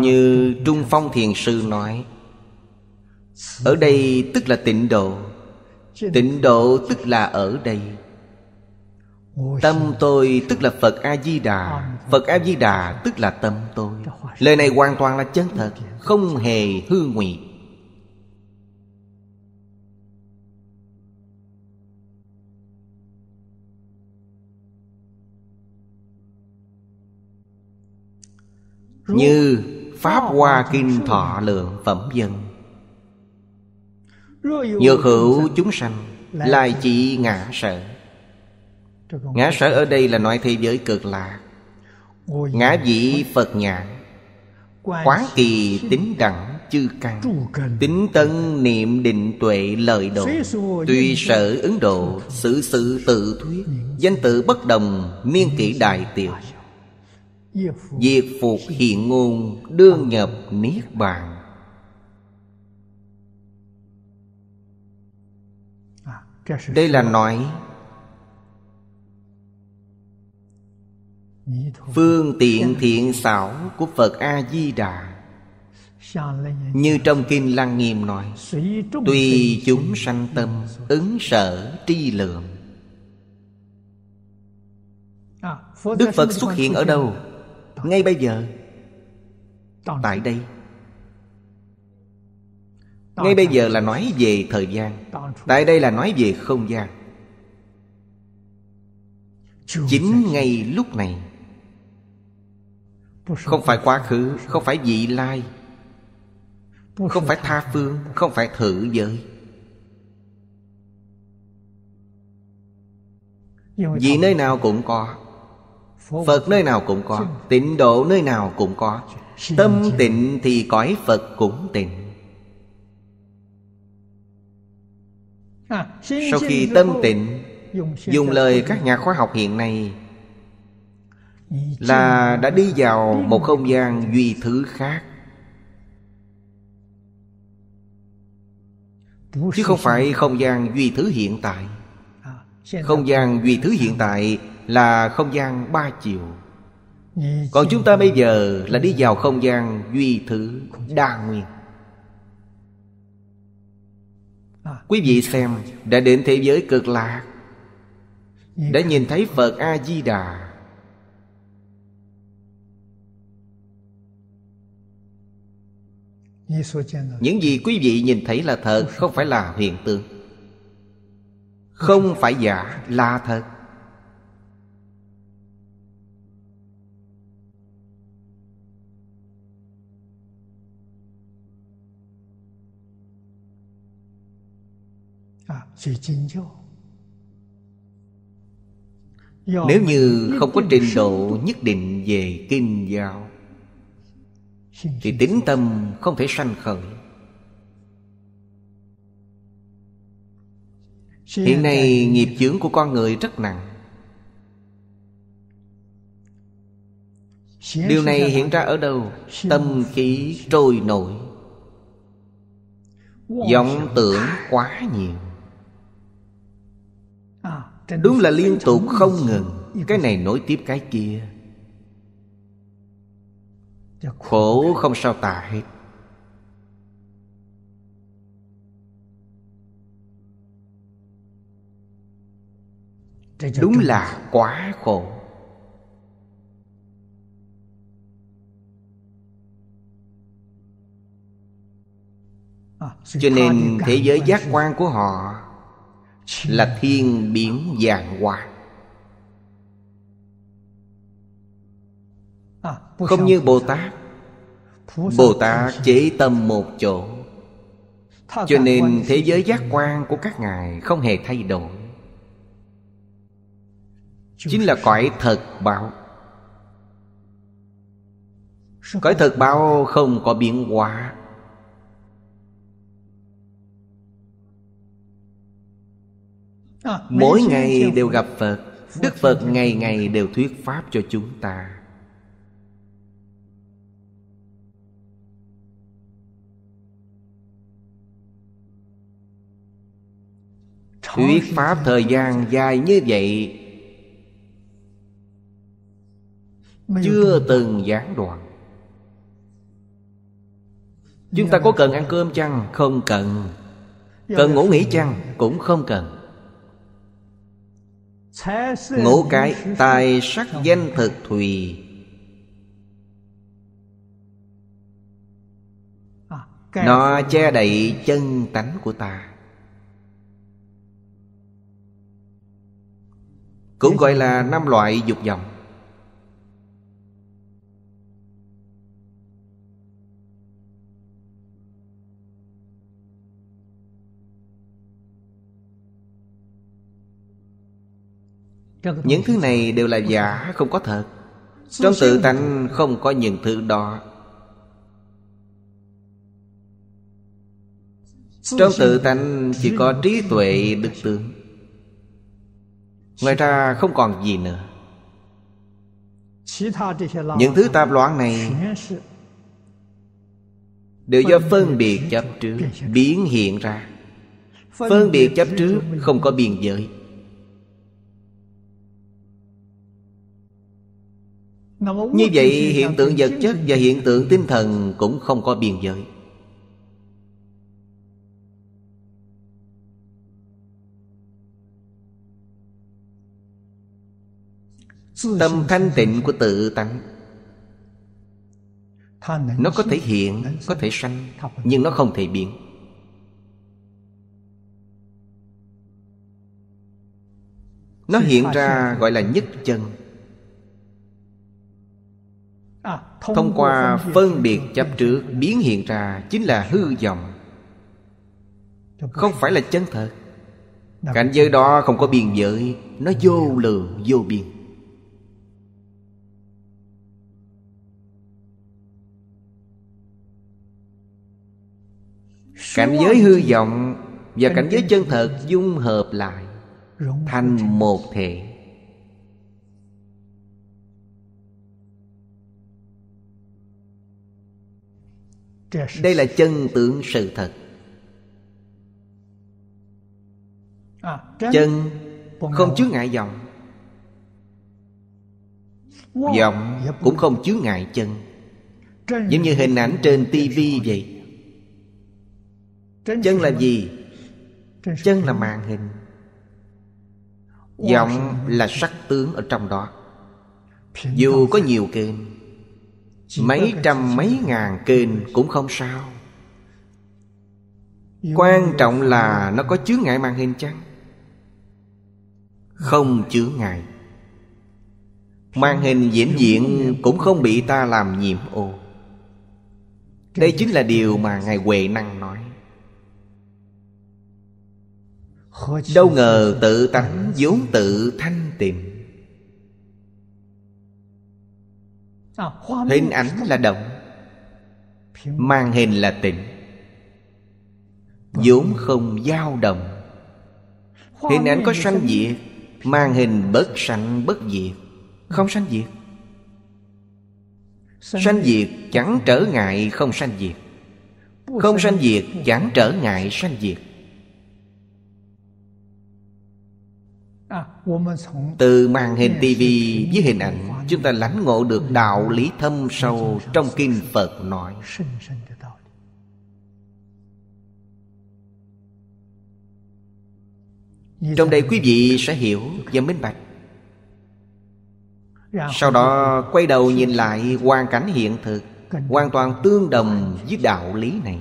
như trung phong thiền sư nói ở đây tức là tịnh độ tịnh độ tức là ở đây tâm tôi tức là phật a di đà phật a di đà tức là tâm tôi lời này hoàn toàn là chân thật không hề hư nguyện Như Pháp Hoa Kinh Thọ Lượng Phẩm Dân Nhược hữu chúng sanh Lai chỉ ngã sở Ngã sở ở đây là nói thế giới cực lạ Ngã dĩ Phật nhãn Quán kỳ tính đẳng chư căn Tính tân niệm định tuệ lợi độ tuy sở ứng độ Sự sự tự thuyết Danh tự bất đồng Niên kỷ đại tiểu Diệt phục hiện ngôn đương nhập niết bàn Đây là nói Phương tiện thiện xảo của Phật A-di-đà Như trong Kinh Lăng Nghiêm nói Tùy chúng sanh tâm ứng sở tri lượng Đức Phật xuất hiện ở đâu? ngay bây giờ tại đây ngay bây giờ là nói về thời gian tại đây là nói về không gian chính ngay lúc này không phải quá khứ không phải vị lai không phải tha phương không phải thử giới vì nơi nào cũng có Phật nơi nào cũng có Tịnh độ nơi nào cũng có Tâm tịnh thì cõi Phật cũng tịnh à, Sau khi tâm tịnh Dùng lời các nhà khoa học hiện nay Là đã đi vào một không gian duy thứ khác Chứ không phải không gian duy thứ hiện tại à, Không gian duy thứ hiện tại là không gian ba chiều còn chúng ta bây giờ là đi vào không gian duy thứ đa nguyên à. Quý vị xem Đã đến thế giới cực lạc dạ. Đã nhìn thấy Phật A-di-đà Những gì quý vị nhìn thấy là thật Không phải là hiện tượng Không phải giả là thật nếu như không có trình độ nhất định về kinh giáo thì tính tâm không thể sanh khởi hiện nay nghiệp chướng của con người rất nặng điều này hiện ra ở đâu tâm khí trôi nổi vọng tưởng quá nhiều Đúng là liên tục không ngừng Cái này nối tiếp cái kia Khổ không sao tả hết Đúng là quá khổ à, Cho nên thế giới giác quan của họ là thiên biến dạng hòa không như bồ tát bồ tát chế tâm một chỗ cho nên thế giới giác quan của các ngài không hề thay đổi chính là cõi thật báo cõi thật báo không có biến hóa À, Mỗi ngày đều gặp Phật Đức Phật ngày ngày đều thuyết Pháp cho chúng ta Thuyết Pháp thời gian dài như vậy Chưa từng gián đoạn Chúng ta có cần ăn cơm chăng? Không cần Cần ngủ nghỉ chăng? Cũng không cần ngũ cái tài sắc danh thực thùy nó che đậy chân tánh của ta cũng gọi là năm loại dục vọng những thứ này đều là giả không có thật trong tự tánh không có những thứ đó trong tự tánh chỉ có trí tuệ đức tướng ngoài ra không còn gì nữa những thứ tạp loạn này đều do phân biệt chấp trước biến hiện ra phân biệt chấp trước không có biên giới Như vậy hiện tượng vật chất và hiện tượng tinh thần cũng không có biên giới Tâm thanh tịnh của tự tánh Nó có thể hiện, có thể sanh Nhưng nó không thể biến Nó hiện ra gọi là nhất chân À, thông qua phân biệt chấp trước biến hiện ra chính là hư vọng không phải là chân thật cảnh giới đó không có biên giới nó vô lượng vô biên cảnh giới hư vọng và cảnh giới chân thật dung hợp lại thành một thể đây là chân tướng sự thật à, chân không chứa ngại vọng vọng dạ, cũng không chứa ngại chân giống như hình ảnh trên tivi vậy chân là gì chân là màn hình vọng là sắc tướng ở trong đó dù có nhiều kênh Mấy trăm mấy ngàn kênh cũng không sao Quan trọng là nó có chướng ngại màn hình chăng? Không chướng ngại Màn hình diễn diện cũng không bị ta làm nhiễm ô Đây chính là điều mà Ngài Huệ Năng nói Đâu ngờ tự tánh vốn tự thanh tịnh Ờ, hình ảnh là động màn hình là tịnh vâng. vốn không dao động hình ảnh có sanh diệt màn hình bất sanh bất diệt không sanh diệt sanh diệt chẳng trở ngại không sanh diệt không sanh diệt chẳng trở ngại sanh diệt từ màn hình TV với hình ảnh chúng ta lãnh ngộ được đạo lý thâm sâu trong kinh phật nói trong đây quý vị sẽ hiểu và minh bạch sau đó quay đầu nhìn lại hoàn cảnh hiện thực hoàn toàn tương đồng với đạo lý này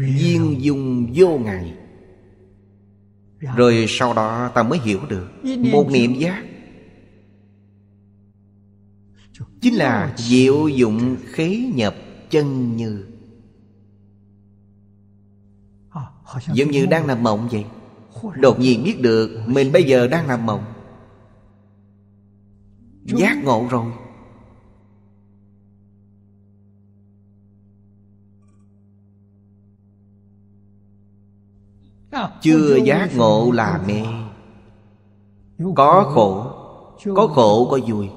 duyên dung vô ngại dạ. rồi sau đó ta mới hiểu được một niệm giác chính là diệu dụng khế nhập chân như ờ, giống như đang làm mộng vậy đột nhiên biết được mình bây giờ đang làm mộng giác ngộ rồi chưa giác ngộ là mê có khổ có khổ có vui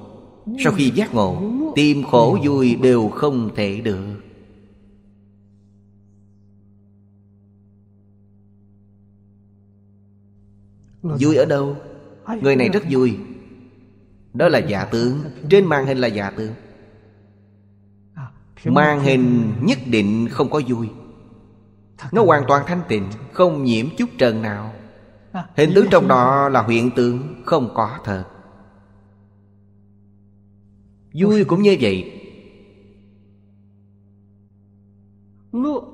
sau khi giác ngộ tìm khổ vui đều không thể được vui ở đâu người này rất vui đó là giả tướng trên màn hình là giả tướng màn hình nhất định không có vui nó hoàn toàn thanh tịnh Không nhiễm chút trần nào à, Hình tướng trong đó là hiện tượng Không có thật Vui cũng như vậy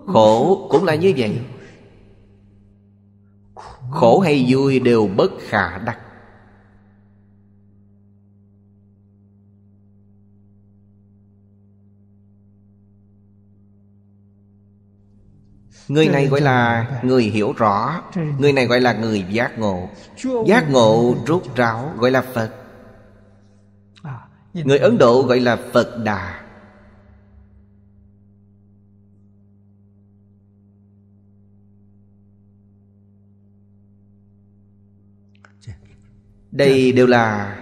Khổ cũng là như vậy Khổ hay vui đều bất khả đắc Người này gọi là người hiểu rõ Người này gọi là người giác ngộ Giác ngộ rút ráo gọi là Phật à, Người Ấn Độ gọi là Phật Đà Đây đều là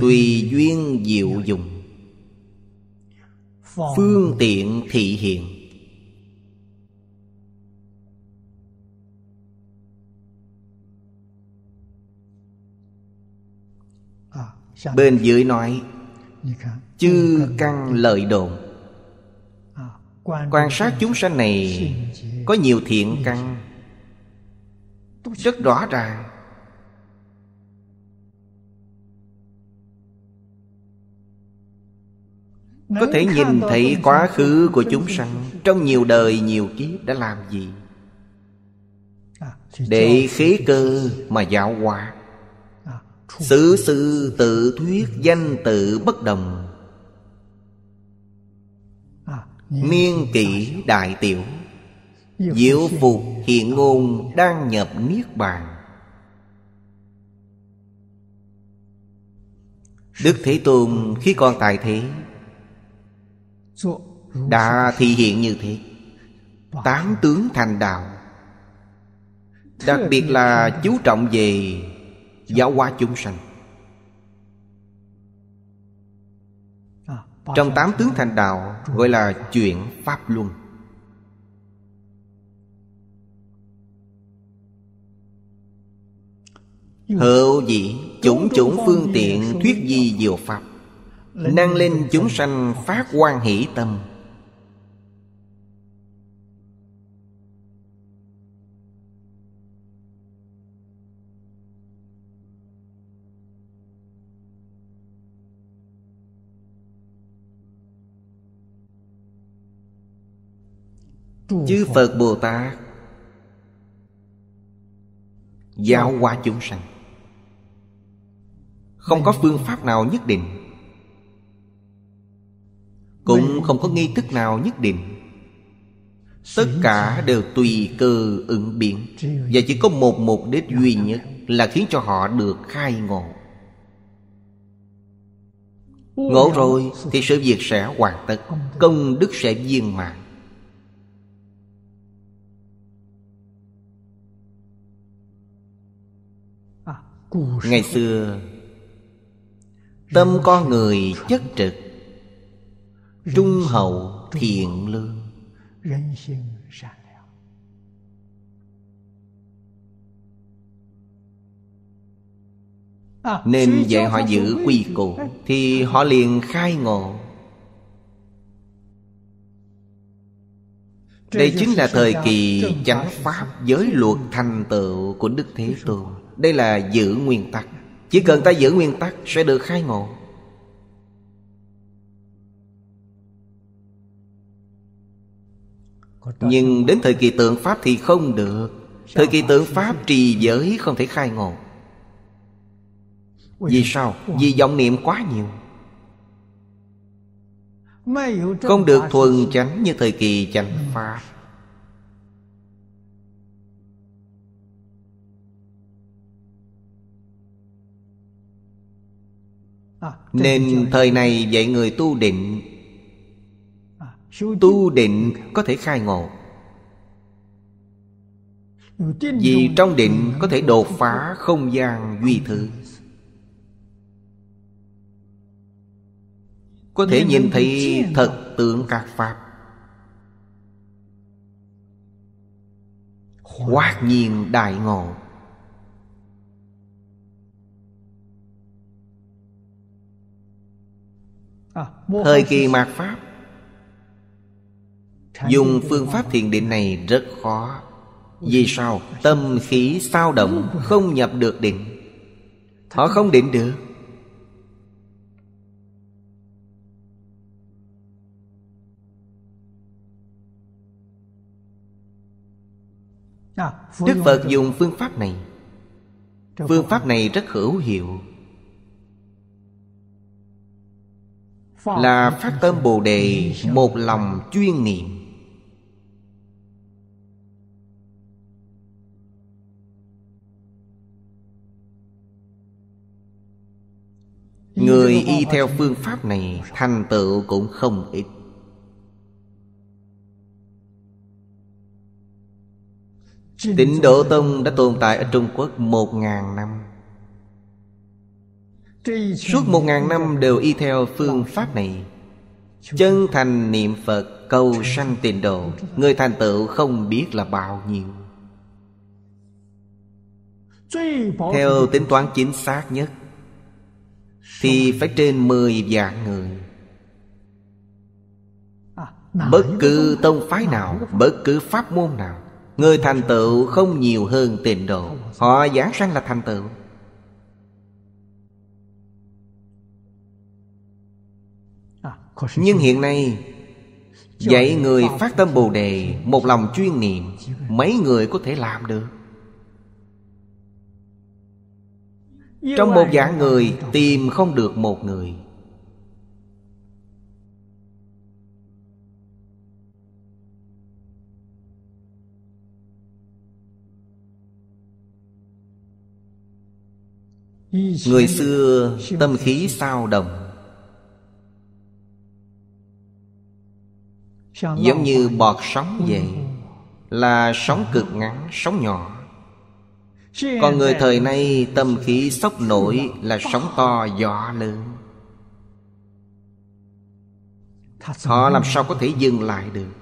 Tùy duyên diệu dụng Phương tiện thị hiện Bên dưới nói Chư căn lợi đồn à, Quan sát chúng sanh này Có nhiều thiện căn Rất rõ ràng Có thể nhìn thấy quá khứ của chúng sanh Trong nhiều đời nhiều kiếp đã làm gì à, Để khí cơ mà giáo hóa sự sự tự thuyết danh tự bất đồng à, Niên kỷ đại tiểu Diệu phục hiện ngôn đang nhập Niết Bàn Đức Thế Tôn khi còn tại thế Đã thị hiện như thế Tám tướng thành đạo Đặc biệt là chú trọng về giáo hóa chúng sanh à, trong tám tướng thành đạo gọi là chuyện pháp luân hữu dị chủng chủng phương tiện thuyết di diệu pháp năng lên chúng sanh phát quan hỷ tâm chư phật bồ tát giáo hóa chúng sanh không có phương pháp nào nhất định cũng không có nghi thức nào nhất định tất cả đều tùy cơ ứng biến và chỉ có một mục đích duy nhất là khiến cho họ được khai ngộ ngộ rồi thì sự việc sẽ hoàn tất công đức sẽ viên mãn Ngày xưa Tâm con người chất trực Trung hậu thiện lương à, Nên dạy họ giữ quy củ Thì họ liền khai ngộ Đây chính là thời kỳ chánh pháp giới luật thành tựu của Đức Thế Tôn đây là giữ nguyên tắc Chỉ cần ta giữ nguyên tắc sẽ được khai ngộ Nhưng đến thời kỳ tượng Pháp thì không được Thời kỳ tượng Pháp trì giới không thể khai ngộ Vì sao? Vì vọng niệm quá nhiều Không được thuần chánh như thời kỳ chánh Pháp À, nên thời này dạy người tu định à, Tu định có thể khai ngộ ừ, Vì trong định có thể đột phá không gian duy thứ Có thể nhìn thấy thật tượng các Pháp Hoát nhiên đại ngộ À, Thời kỳ mạt Pháp Dùng phương pháp thiền định này rất khó Vì sao? Tâm khí sao động Không nhập được định Họ không định được à, Đức Phật dùng phương pháp này Phương pháp này rất hữu hiệu là phát tâm bồ đề một lòng chuyên niệm người y theo phương pháp này thành tựu cũng không ít Tịnh Độ Tông đã tồn tại ở Trung Quốc một ngàn năm Suốt một ngàn năm đều y theo phương pháp này Chân thành niệm Phật cầu sanh tiền độ Người thành tựu không biết là bao nhiêu Theo tính toán chính xác nhất Thì phải trên 10 vạn người Bất cứ tông phái nào Bất cứ pháp môn nào Người thành tựu không nhiều hơn tiền độ Họ giảng sanh là thành tựu nhưng hiện nay dạy người phát tâm bồ đề một lòng chuyên niệm mấy người có thể làm được trong một dạng người tìm không được một người Người xưa tâm khí sao đồng Giống như bọt sóng vậy ừ. Là sóng cực ngắn, sóng nhỏ Còn người thời nay tâm khí sốc nổi là sóng to gió lớn Họ làm sao có thể dừng lại được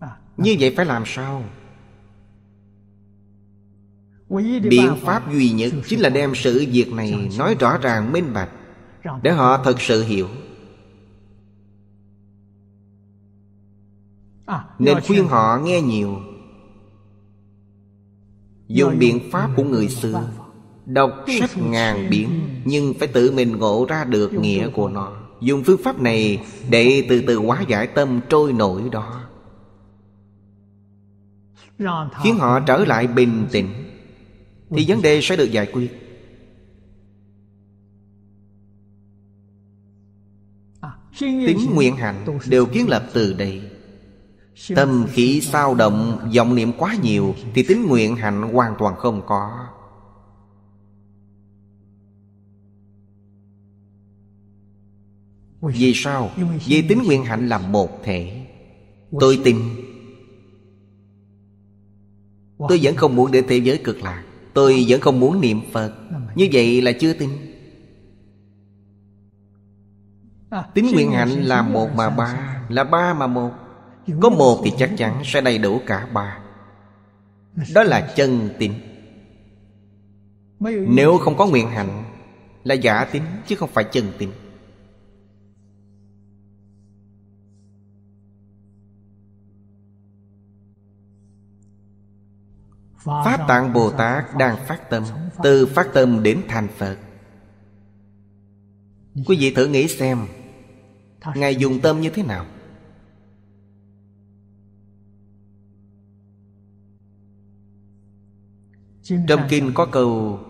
à, à. Như vậy phải làm sao? biện pháp duy nhất chính là đem sự việc này nói rõ ràng minh bạch để họ thật sự hiểu à, nên khuyên họ nghe nhiều dùng biện pháp của người xưa đọc sách ngàn biển nhưng phải tự mình ngộ ra được nghĩa của nó dùng phương pháp này để từ từ hóa giải tâm trôi nổi đó khiến họ trở lại bình tĩnh thì vấn đề sẽ được giải quyết Tính nguyện hạnh đều kiến lập từ đây tâm khí sao động vọng niệm quá nhiều thì tính nguyện hạnh hoàn toàn không có vì sao vì tính nguyện hạnh là một thể tôi tin tôi vẫn không muốn để thế giới cực lạc Tôi vẫn không muốn niệm Phật Như vậy là chưa tin Tính nguyện hạnh là một mà ba Là ba mà một Có một thì chắc chắn sẽ đầy đủ cả ba Đó là chân tín Nếu không có nguyện hạnh Là giả tín chứ không phải chân tín Pháp Tạng Bồ Tát đang phát tâm Từ phát tâm đến thành Phật Quý vị thử nghĩ xem Ngài dùng tâm như thế nào Trong kinh có câu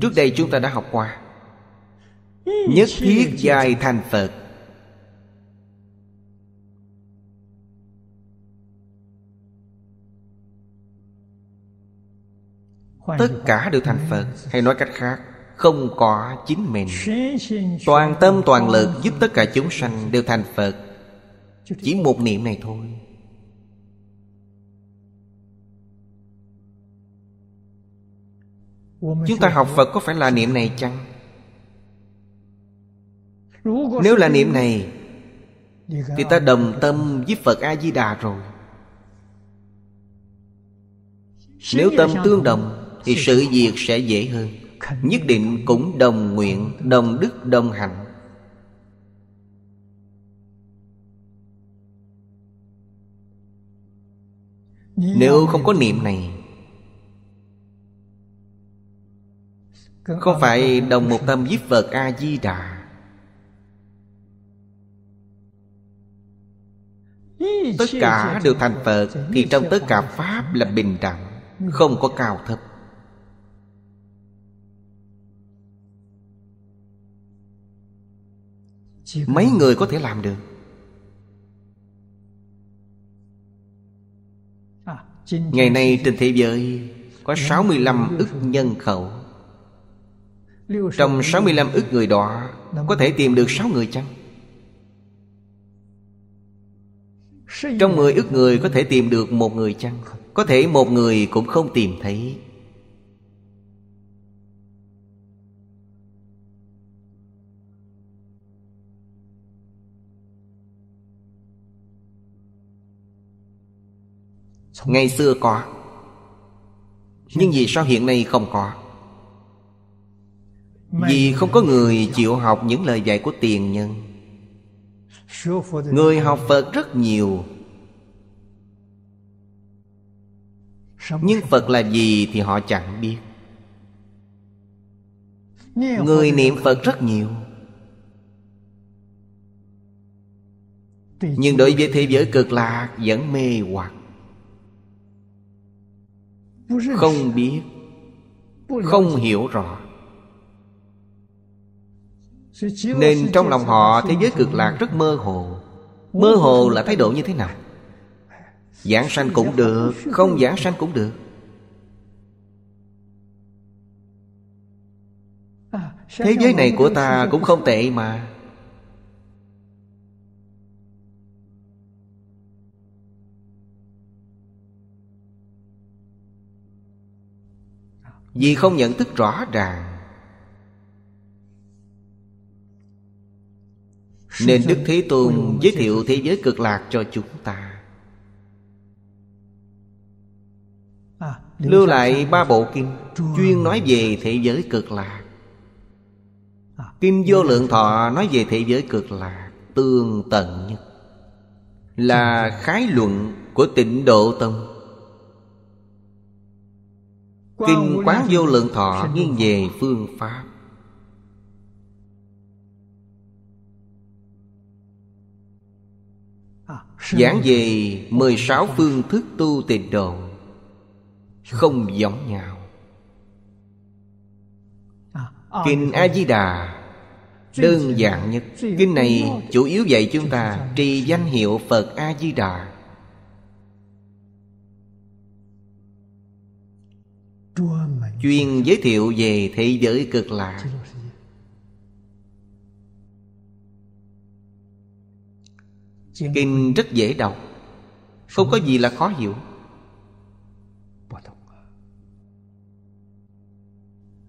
Trước đây chúng ta đã học qua Nhất thiết dài thành Phật tất cả đều thành phật hay nói cách khác không có chính mình toàn tâm toàn lực giúp tất cả chúng sanh đều thành phật chỉ một niệm này thôi chúng ta học phật có phải là niệm này chăng nếu là niệm này thì ta đồng tâm với phật a di đà rồi nếu tâm tương đồng thì sự việc sẽ dễ hơn nhất định cũng đồng nguyện đồng đức đồng hạnh nếu không có niệm này không phải đồng một tâm giết phật a di đà tất cả đều thành phật thì trong tất cả pháp là bình đẳng không có cao thấp mấy người có thể làm được à, Ngày nay trên thế giới có 65 ức nhân khẩu Trong 65 ức người đó có thể tìm được 6 người chăng? Trong 10 ức người có thể tìm được một người chăng? Có thể một người cũng không tìm thấy ngày xưa có nhưng vì sao hiện nay không có vì không có người chịu học những lời dạy của tiền nhân người học phật rất nhiều nhưng phật là gì thì họ chẳng biết người niệm phật rất nhiều nhưng đối với thế giới cực lạc vẫn mê hoặc không biết không hiểu rõ nên trong lòng họ thế giới cực lạc rất mơ hồ mơ hồ là thái độ như thế nào giảng sanh cũng được không giảng sanh cũng được à, thế giới này của ta cũng không tệ mà vì không nhận thức rõ ràng nên đức thế tôn giới thiệu thế giới cực lạc cho chúng ta lưu lại ba bộ kinh chuyên nói về thế giới cực lạc kinh vô lượng thọ nói về thế giới cực lạc tương tận nhất là khái luận của tịnh độ tông Kinh Quán Vô Lượng Thọ nghiêng về phương Pháp à, Giảng về 16 phương thức tu tịnh độ Không giống nhau à, à, Kinh A-di-đà Đơn giản nhất Kinh này chủ yếu dạy chúng ta Trì danh hiệu Phật A-di-đà chuyên giới thiệu về thế giới cực lạc kinh rất dễ đọc không có gì là khó hiểu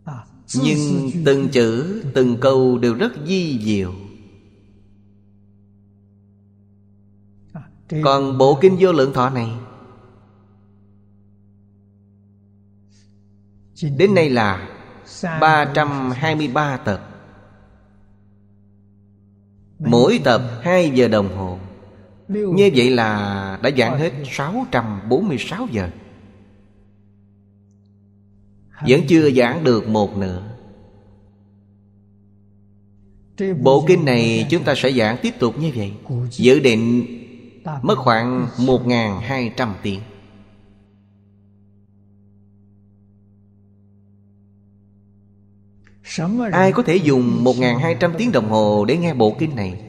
à, nhưng từng chữ từng câu đều rất di diệu à, còn bộ kinh vô lượng thọ này Đến nay là 323 tập Mỗi tập 2 giờ đồng hồ Như vậy là đã giảng hết 646 giờ Vẫn chưa giảng được một nửa Bộ kinh này chúng ta sẽ giảng tiếp tục như vậy Dự định mất khoảng 1.200 tiếng Ai có thể dùng 1.200 tiếng đồng hồ để nghe bộ kinh này?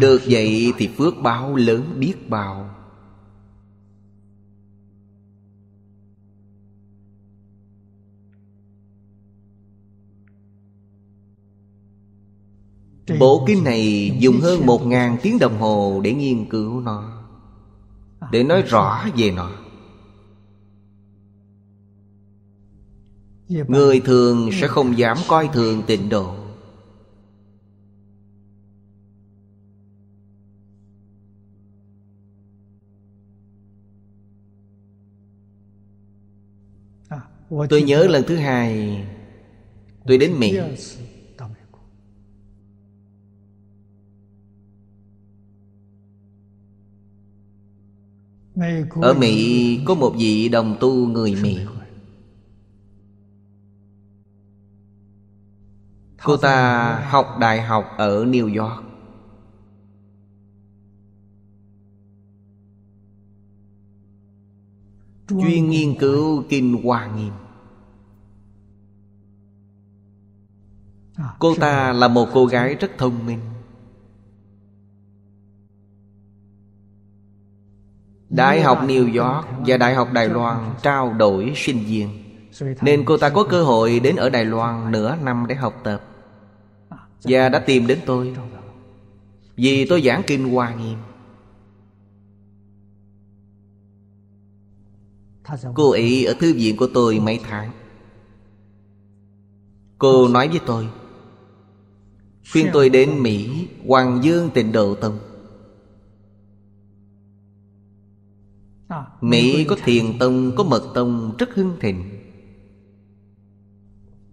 Được vậy thì phước báo lớn biết bao Bộ kinh này dùng hơn một ngàn tiếng đồng hồ để nghiên cứu nó để nói rõ về nó người thường sẽ không dám coi thường tịnh độ tôi nhớ lần thứ hai tôi đến mỹ Ở Mỹ có một vị đồng tu người Mỹ Cô ta học đại học ở New York Chuyên nghiên cứu Kinh Hoa Nghiêm à, Cô ta là một cô gái rất thông minh Đại học New York và Đại học Đài Loan trao đổi sinh viên Nên cô ta có cơ hội đến ở Đài Loan nửa năm để học tập Và đã tìm đến tôi Vì tôi giảng Kinh Hoa Nghiêm Cô ấy ở thư viện của tôi mấy tháng Cô nói với tôi Khuyên tôi đến Mỹ Hoàng Dương tịnh độ tông Mỹ có thiền tông, có mật tông rất hưng thịnh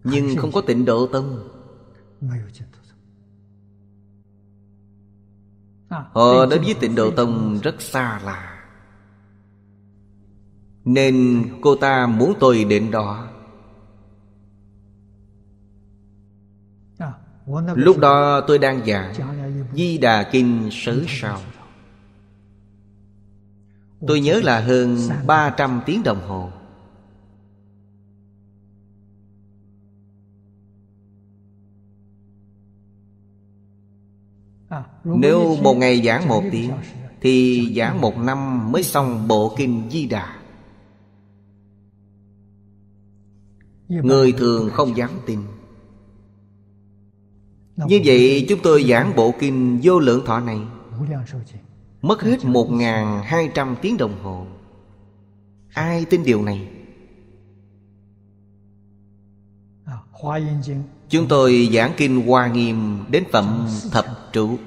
Nhưng không có tịnh độ tông Họ đến với tịnh độ tông rất xa lạ Nên cô ta muốn tôi đến đó Lúc đó tôi đang giảng Di Đà Kinh Sớ Sao Tôi nhớ là hơn 300 tiếng đồng hồ Nếu một ngày giảng một tiếng Thì giảng một năm mới xong bộ kinh Di Đà Người thường không dám tin Như vậy chúng tôi giảng bộ kinh vô lượng thọ này Mất hết 1.200 tiếng đồng hồ Ai tin điều này? Chúng tôi giảng kinh Hoa Nghiêm đến phẩm thập trụ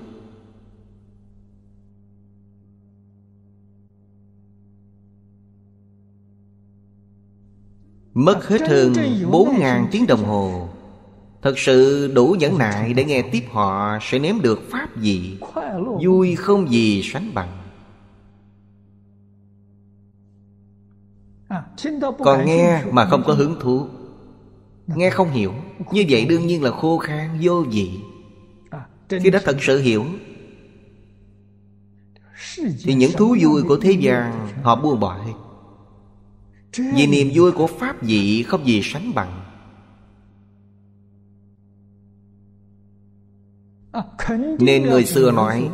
Mất hết hơn 4.000 tiếng đồng hồ Thật sự đủ nhẫn nại để nghe tiếp họ sẽ nếm được pháp gì Vui không gì sánh bằng Còn nghe mà không có hứng thú Nghe không hiểu Như vậy đương nhiên là khô khan vô vị Khi đã thật sự hiểu Thì những thú vui của thế gian Họ buông bỏ Vì niềm vui của Pháp vị Không gì sánh bằng nên người xưa nói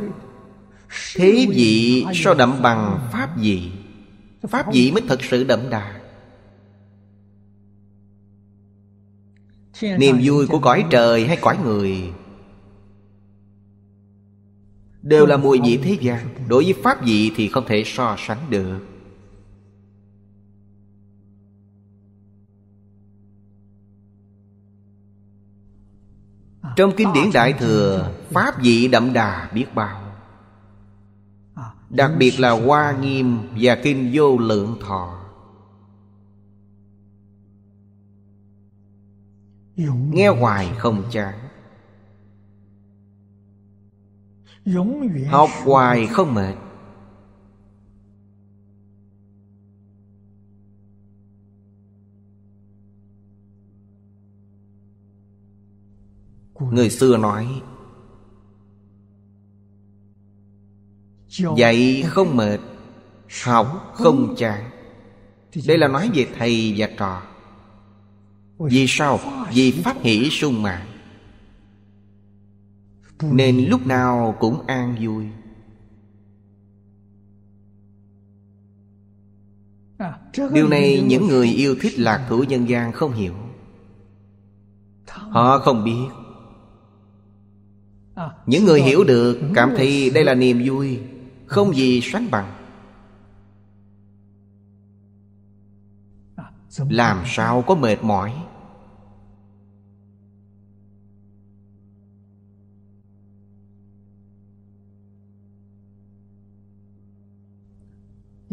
thế vị sao đậm bằng pháp vị pháp vị mới thật sự đậm đà niềm vui của cõi trời hay cõi người đều là mùi vị thế gian đối với pháp vị thì không thể so sánh được Trong kinh điển Đại Thừa Pháp vị đậm đà biết bao Đặc biệt là Hoa Nghiêm và Kinh Vô Lượng Thọ Nghe hoài không chán Học hoài không mệt người xưa nói dạy không mệt học không chán đây là nói về thầy và trò vì sao vì phát hỷ sung mạng nên lúc nào cũng an vui à, điều này những người yêu thích lạc thú nhân gian không hiểu họ không biết À, những người hiểu được ừ, cảm thấy đây là niềm vui không gì sánh bằng à, làm sao có mệt mỏi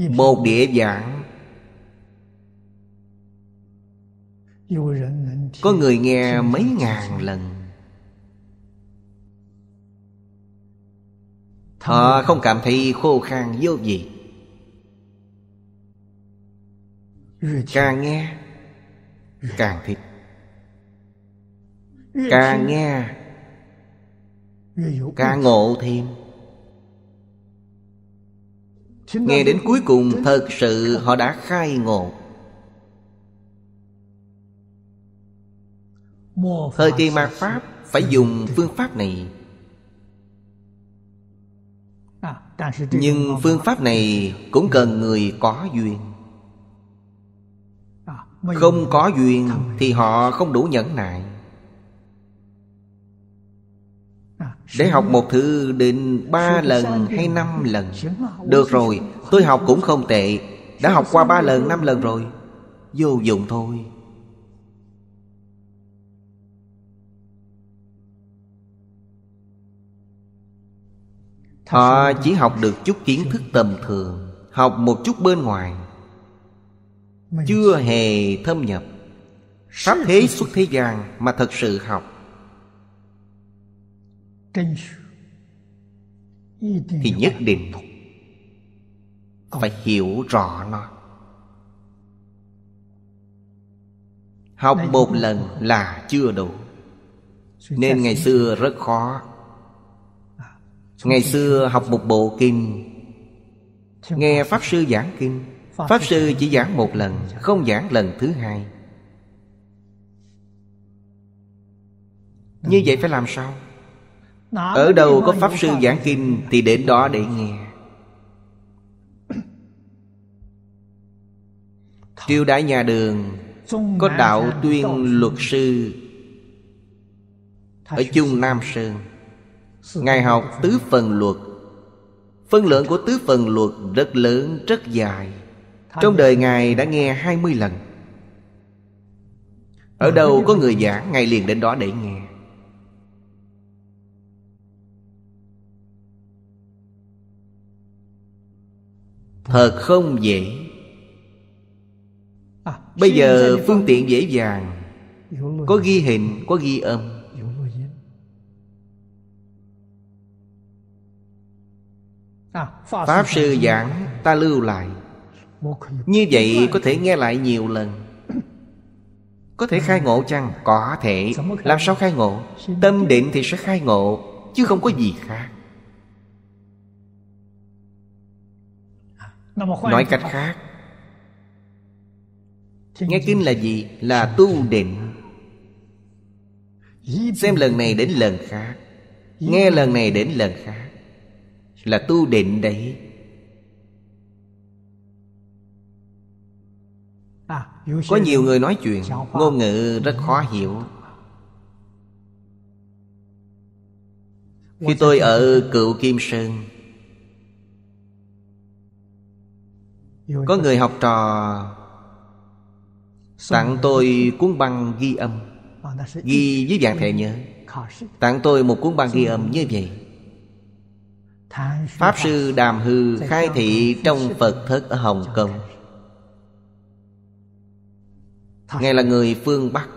một địa dạng có người nghe mấy ngàn lần Thọ không cảm thấy khô khan vô gì Càng nghe Càng thích Càng nghe Càng ngộ thêm Nghe đến cuối cùng thật sự họ đã khai ngộ Thời kỳ mạt Pháp phải dùng phương pháp này nhưng phương pháp này cũng cần người có duyên không có duyên thì họ không đủ nhẫn nại để học một thứ đến ba lần hay năm lần được rồi tôi học cũng không tệ đã học qua ba lần năm lần rồi vô dụng thôi Họ chỉ học được chút kiến thức tầm thường Học một chút bên ngoài Chưa hề thâm nhập Pháp thế xuất thế gian mà thật sự học Thì nhất định Phải hiểu rõ nó Học một lần là chưa đủ Nên ngày xưa rất khó Ngày xưa học một bộ kinh Nghe Pháp Sư giảng kinh Pháp Sư chỉ giảng một lần Không giảng lần thứ hai Như vậy phải làm sao Ở đâu có Pháp Sư giảng kinh Thì đến đó để nghe Triều Đại Nhà Đường Có Đạo Tuyên Luật Sư Ở Chung Nam Sơn Ngài học tứ phần luật Phân lượng của tứ phần luật rất lớn, rất dài Trong đời Ngài đã nghe 20 lần Ở đâu có người giảng Ngài liền đến đó để nghe Thật không dễ Bây giờ phương tiện dễ dàng Có ghi hình, có ghi âm À, Pháp sư giảng ta lưu lại Như vậy có thể nghe lại nhiều lần Có thể khai ngộ chăng? Có thể Làm sao khai ngộ? Tâm định thì sẽ khai ngộ Chứ không có gì khác Nói cách khác Nghe kinh là gì? Là tu định Xem lần này đến lần khác Nghe lần này đến lần khác là tu định đấy à, có nhiều người nói chuyện ngôn ngữ rất khó hiểu khi tôi ở cựu kim sơn có người học trò tặng tôi cuốn băng ghi âm à, ghi dưới dạng thẻ nhớ tặng tôi một cuốn băng ghi âm như vậy Pháp Sư Đàm Hư khai thị trong Phật Thất ở Hồng Kông Ngài là người phương Bắc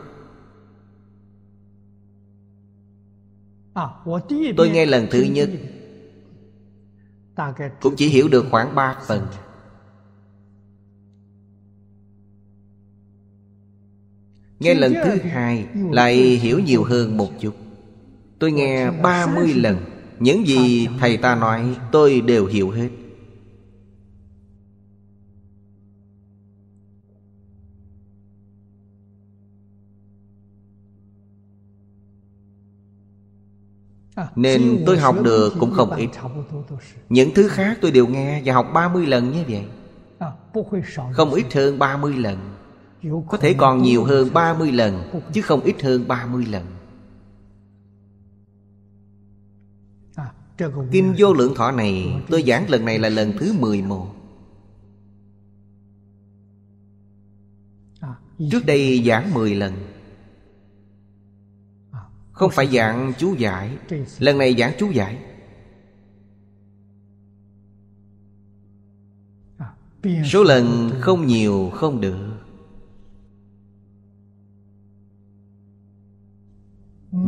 Tôi nghe lần thứ nhất Cũng chỉ hiểu được khoảng 3 phần Nghe lần thứ hai Lại hiểu nhiều hơn một chút Tôi nghe 30 lần những gì thầy ta nói tôi đều hiểu hết à, Nên tôi học được cũng không ít Những thứ khác tôi đều nghe Và học 30 lần như vậy à, Không ít hơn 30 lần Có thể còn nhiều hơn 30 lần Chứ không ít hơn 30 lần Kinh vô lượng thọ này Tôi giảng lần này là lần thứ 11 à, Trước đây giảng 10 lần à, Không phải giảng chú giải Lần này giảng chú giải à, Số lần không nhiều không được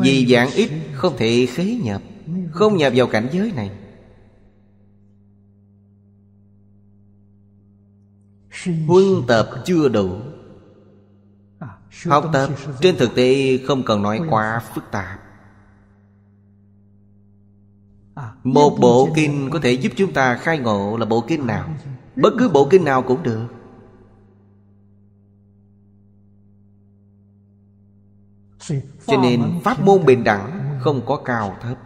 Vì giảng ít không thể khế nhập không nhập vào cảnh giới này Huân tập chưa đủ Học tập trên thực tế không cần nói quá phức tạp Một bộ kinh có thể giúp chúng ta khai ngộ là bộ kinh nào Bất cứ bộ kinh nào cũng được Cho nên pháp môn bình đẳng không có cao thấp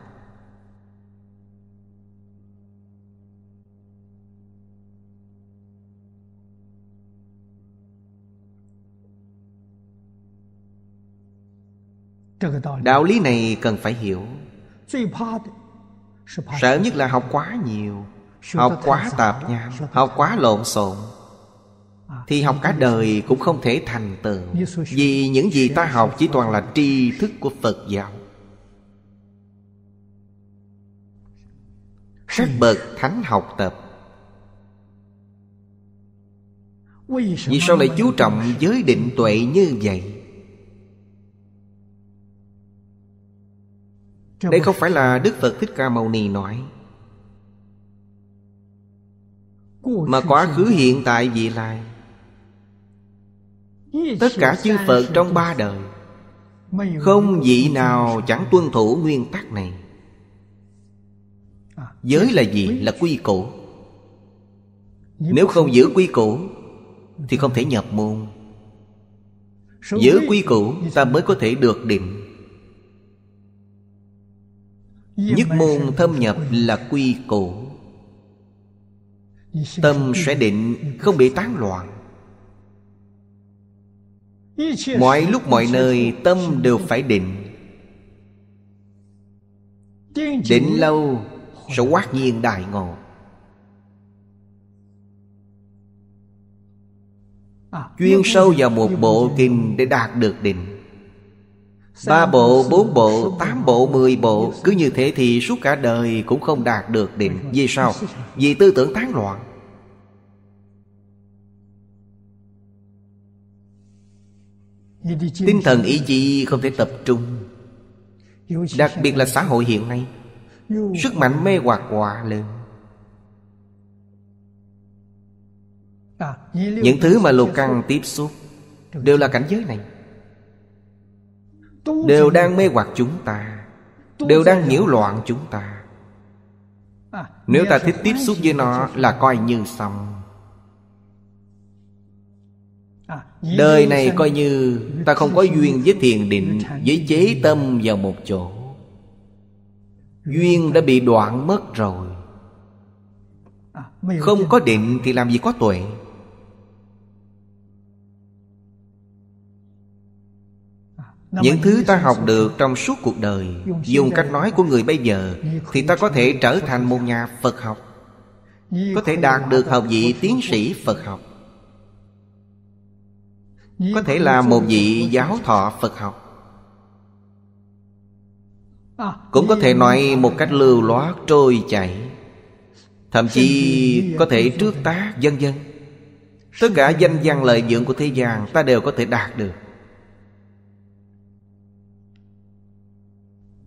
đạo lý này cần phải hiểu sợ nhất là học quá nhiều học quá tạp nham học quá lộn xộn à, thì học cả đời cũng không thể thành tựu vì những gì ta học chỉ toàn là tri thức của phật giáo các bậc thánh học tập vì sao lại chú trọng giới định tuệ như vậy Đây không phải là Đức Phật Thích Ca Mâu Ni nói Mà quá khứ hiện tại vị lai Tất cả chư Phật trong ba đời Không vị nào chẳng tuân thủ nguyên tắc này à, Giới là gì? Là quy củ Nếu không giữ quy củ Thì không thể nhập môn Giữ quy củ ta mới có thể được định Nhất môn thâm nhập là quy củ Tâm sẽ định không bị tán loạn Mọi lúc mọi nơi tâm đều phải định Định lâu sẽ quát nhiên đại ngộ Chuyên sâu vào một bộ kinh để đạt được định Ba bộ, bốn bộ, tám bộ, mười bộ Cứ như thế thì suốt cả đời cũng không đạt được định Vì sao? Vì tư tưởng tán loạn Tinh thần ý chí không thể tập trung Đặc biệt là xã hội hiện nay Sức mạnh mê hoặc quá lớn. Những thứ mà lục căng tiếp xúc Đều là cảnh giới này đều đang mê hoặc chúng ta đều đang nhiễu loạn chúng ta à, nếu ta thích tiếp xúc với nó là coi như xong à, Đời này coi như ta không có duyên với thiền định Với chế tâm vào một chỗ Duyên đã bị đoạn mất rồi à, Không có định thì làm gì có tuệ những thứ ta học được trong suốt cuộc đời dùng cách nói của người bây giờ thì ta có thể trở thành một nhà phật học có thể đạt được học vị tiến sĩ phật học có thể là một vị giáo thọ phật học à, cũng có thể nói một cách lưu loát trôi chảy thậm chí có thể trước tá vân vân tất cả danh văn lợi dưỡng của thế gian ta đều có thể đạt được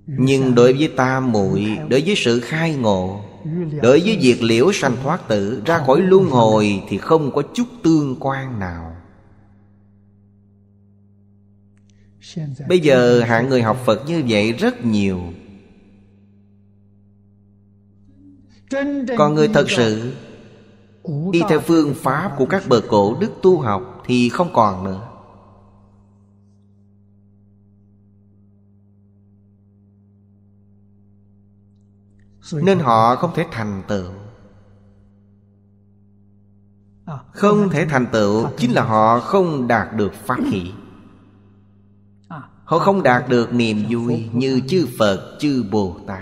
nhưng đối với ta muội đối với sự khai ngộ đối với việc liễu sanh thoát tử ra khỏi luân hồi thì không có chút tương quan nào bây giờ hạng người học phật như vậy rất nhiều còn người thật sự đi theo phương pháp của các bậc cổ đức tu học thì không còn nữa nên họ không thể thành tựu à, không thể thành tựu chính là họ không đạt được pháp hỷ à, họ không à, đạt được niềm dạ, vui như chư phật chư bồ tát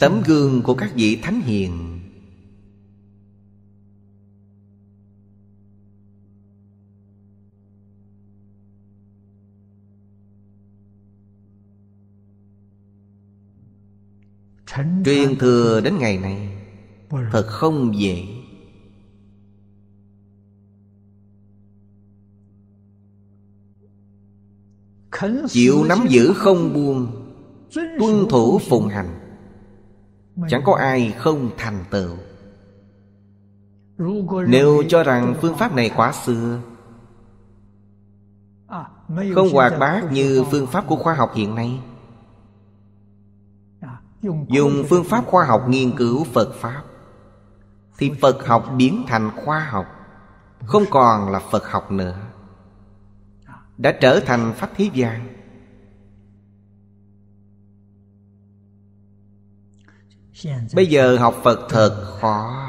tấm gương của các vị thánh hiền Truyền thừa đến ngày này Thật không dễ Chịu nắm giữ không buông Tuân thủ phụng hành Chẳng có ai không thành tựu Nếu cho rằng phương pháp này quá xưa Không hoạt bát như phương pháp của khoa học hiện nay dùng phương pháp khoa học nghiên cứu phật pháp thì phật học biến thành khoa học không còn là phật học nữa à. đã trở thành pháp thế gian bây giờ học phật thật khó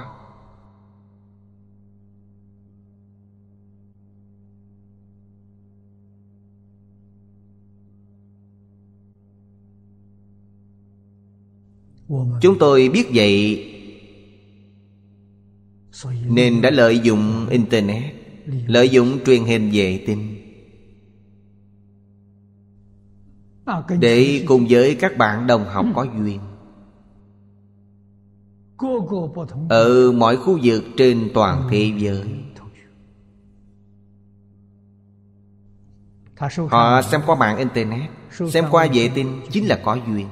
chúng tôi biết vậy nên đã lợi dụng internet lợi dụng truyền hình vệ tinh à, để cùng với các bạn đồng học ừ. có duyên ở mọi khu vực trên toàn ừ. thế giới họ xem qua mạng internet xem qua vệ tinh chính là có duyên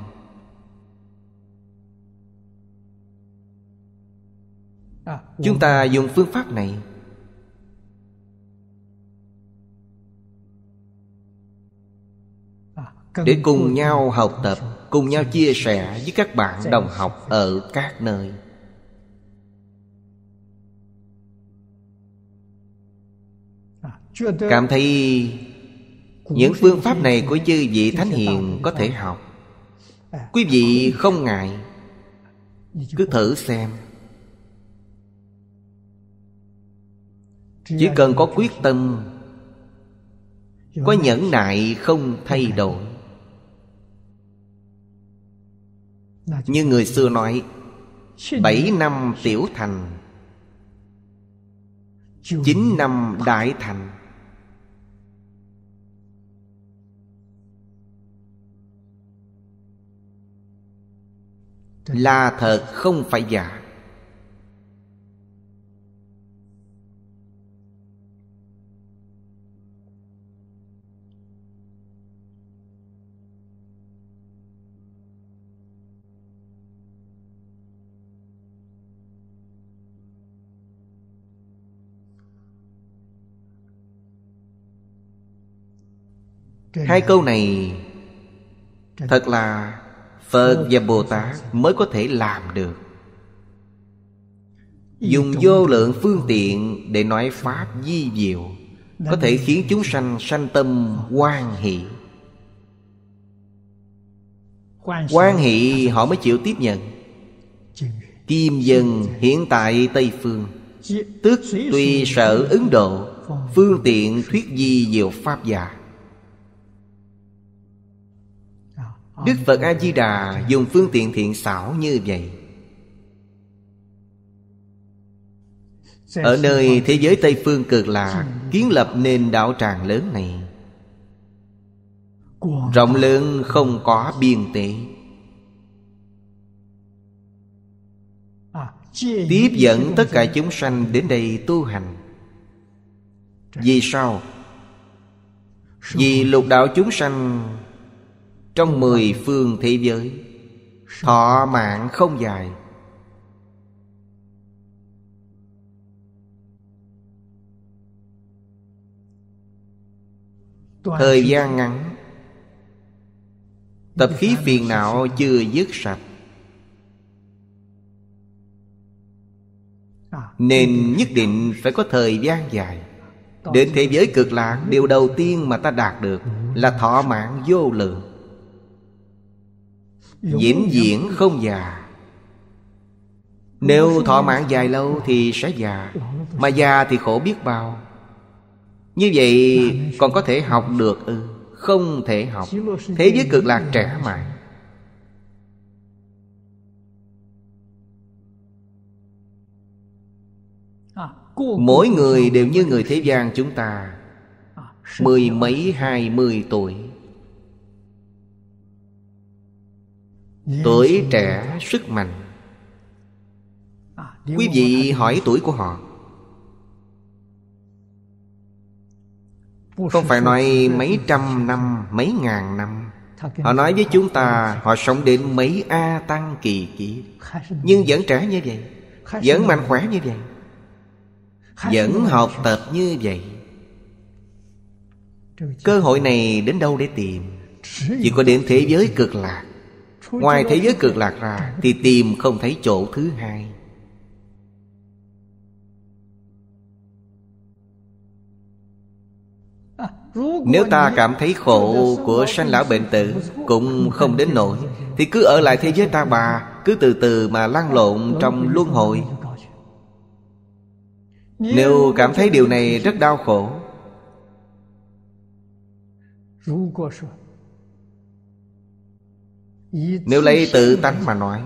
Ờ. chúng ta dùng phương pháp này ờ, để cùng nhau học tập cùng nhau chia sẻ với các bạn đồng học ở các nơi ờ, cảm thấy những phương pháp này của chư vị thánh hiền có thể học quý vị không ngại cứ thử xem chỉ cần có quyết tâm có nhẫn nại không thay đổi như người xưa nói bảy năm tiểu thành chín năm đại thành là thật không phải giả hai câu này thật là phật và bồ tát mới có thể làm được dùng vô lượng phương tiện để nói pháp di diệu có thể khiến chúng sanh sanh tâm quan hỷ quan hỷ họ mới chịu tiếp nhận kim dân hiện tại tây phương tức tùy sở ấn độ phương tiện thuyết di diệu pháp giả Đức Phật A-di-đà dùng phương tiện thiện xảo như vậy Ở nơi thế giới Tây Phương cực lạc Kiến lập nên đạo tràng lớn này Rộng lớn không có biên tế Tiếp dẫn tất cả chúng sanh đến đây tu hành Vì sao? Vì lục đạo chúng sanh trong mười phương thế giới thọ mạng không dài thời gian ngắn tập khí phiền não chưa dứt sạch nên nhất định phải có thời gian dài đến thế giới cực lạc điều đầu tiên mà ta đạt được là thọ mạng vô lượng Diễn diễn không già Nếu thọ mạng dài lâu thì sẽ già Mà già thì khổ biết bao Như vậy dạ, dạ. còn có thể học được ư Không thể học Thế giới cực lạc trẻ mãi Mỗi người đều như người thế gian chúng ta à, Mười mấy hai mươi tuổi Tuổi trẻ sức mạnh à, Quý vị hỏi tuổi của họ Không phải nói mấy trăm năm, mấy ngàn năm Họ nói với chúng ta Họ sống đến mấy A Tăng kỳ kiếp Nhưng vẫn trẻ như vậy Vẫn mạnh khỏe như vậy Vẫn học tập như vậy Cơ hội này đến đâu để tìm Chỉ có đến thế giới cực lạc ngoài thế giới cực lạc ra thì tìm không thấy chỗ thứ hai Nếu ta cảm thấy khổ của sanh lão bệnh tử Cũng không đến nỗi Thì cứ ở lại thế giới ta bà Cứ từ từ mà lăn lộn trong luân hồi Nếu cảm thấy điều này rất đau khổ nếu lấy tự tánh mà nói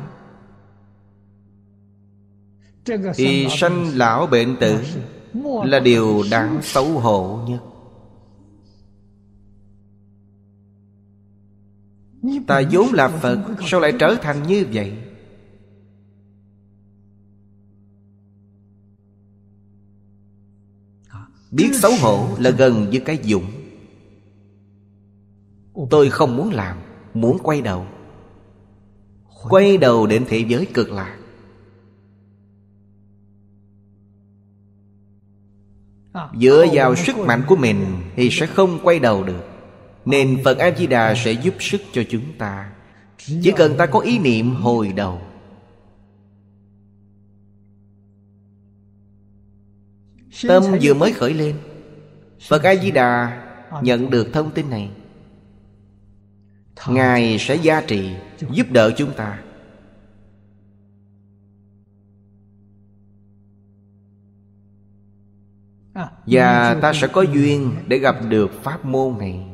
thì sanh lão bệnh tử là điều đáng xấu hổ nhất ta vốn là phật sao lại trở thành như vậy biết xấu hổ là gần với cái dũng tôi không muốn làm muốn quay đầu quay đầu đến thế giới cực lạc dựa vào sức mạnh của mình thì sẽ không quay đầu được nên phật a di đà sẽ giúp sức cho chúng ta chỉ cần ta có ý niệm hồi đầu tâm vừa mới khởi lên phật a di đà nhận được thông tin này ngài sẽ gia trì, giúp đỡ chúng ta à, và ta sẽ có duyên để gặp được pháp môn này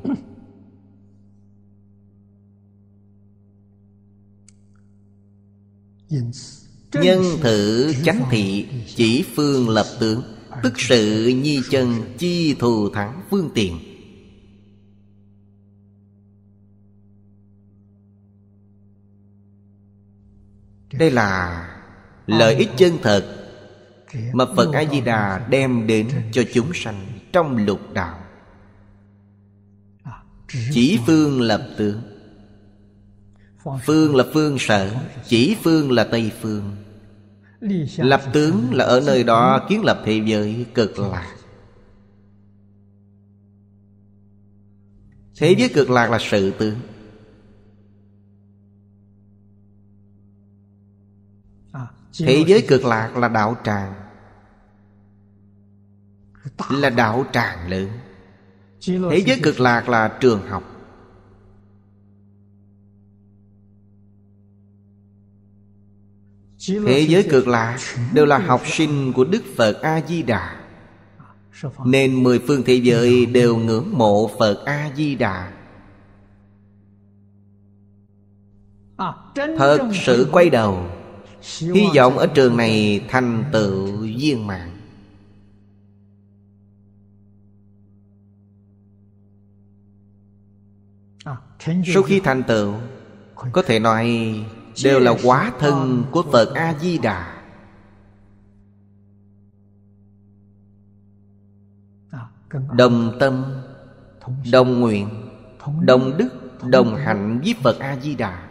nhân thử chánh thị chỉ phương lập tướng tức sự nhi chân chi thù thắng phương tiện đây là lợi ích chân thật mà phật a di đà đem đến cho chúng sanh trong lục đạo à, chỉ phương lập tướng phương là phương sở chỉ phương là tây phương lập tướng là ở nơi đó kiến lập thế giới cực lạc thế giới cực lạc là sự tướng Thế giới cực lạc là đạo tràng Là đạo tràng lớn Thế giới cực lạc là trường học Thế giới cực lạc đều là học sinh của Đức Phật A-di-đà Nên mười phương thế giới đều ngưỡng mộ Phật A-di-đà à, Thật sự quay đầu Hy vọng ở trường này thành tựu viên mạng Sau khi thành tựu Có thể nói Đều là quá thân của Phật A-di-đà Đồng tâm Đồng nguyện Đồng đức Đồng hạnh với Phật A-di-đà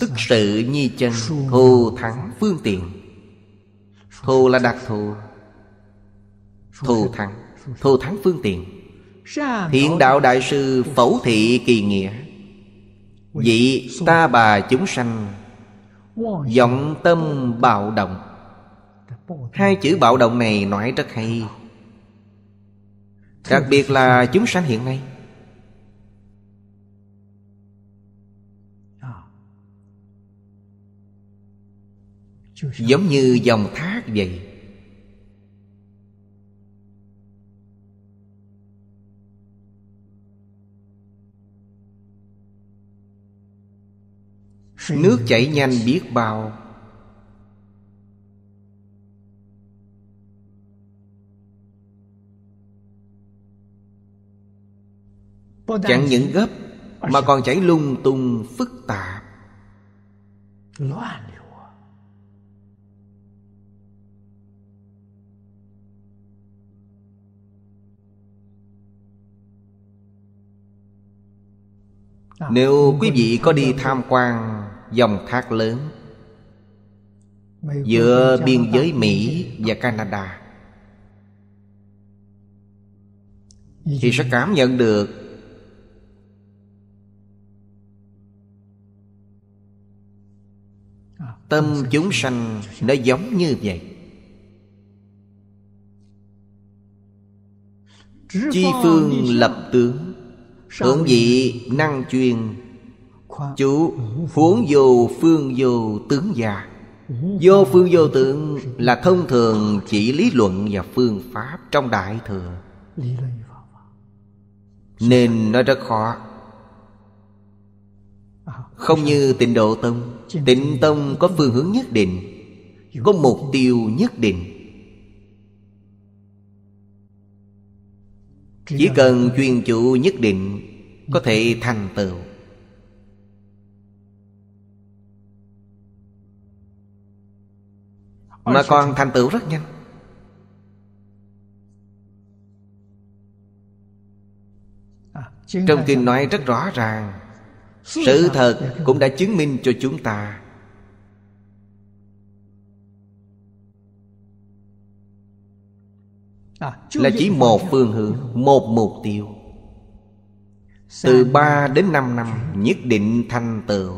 Tức sự nhi chân Thù thắng phương tiện Thù là đặc thù Thù thắng Thù thắng phương tiện Thiện đạo đại sư phẫu thị kỳ nghĩa Vị ta bà chúng sanh vọng tâm bạo động Hai chữ bạo động này nói rất hay Đặc biệt là chúng sanh hiện nay giống như dòng thác vậy nước chảy nhanh biết bao chẳng những gấp mà còn chảy lung tung phức tạp À, Nếu quý vị có đi tham quan dòng thác lớn Giữa biên giới Mỹ và Canada Thì sẽ cảm nhận được à, Tâm chúng sanh nó giống như vậy Chi phương lập tướng Hưởng vị năng chuyên Chú huống vô phương vô tướng già Vô phương vô tượng là thông thường chỉ lý luận và phương pháp trong Đại Thừa Nên nó rất khó à, Không như tịnh độ tông Tịnh tông có phương hướng nhất định Có mục tiêu nhất định Chỉ cần chuyên chủ nhất định Có thể thành tựu Mà còn thành tựu rất nhanh à, Trong kinh nói rất rõ ràng Sự thật dạ, cũng đã chứng minh cho chúng ta À, là chỉ một phương hướng một mục tiêu từ ba đến năm năm nhất định thành tựu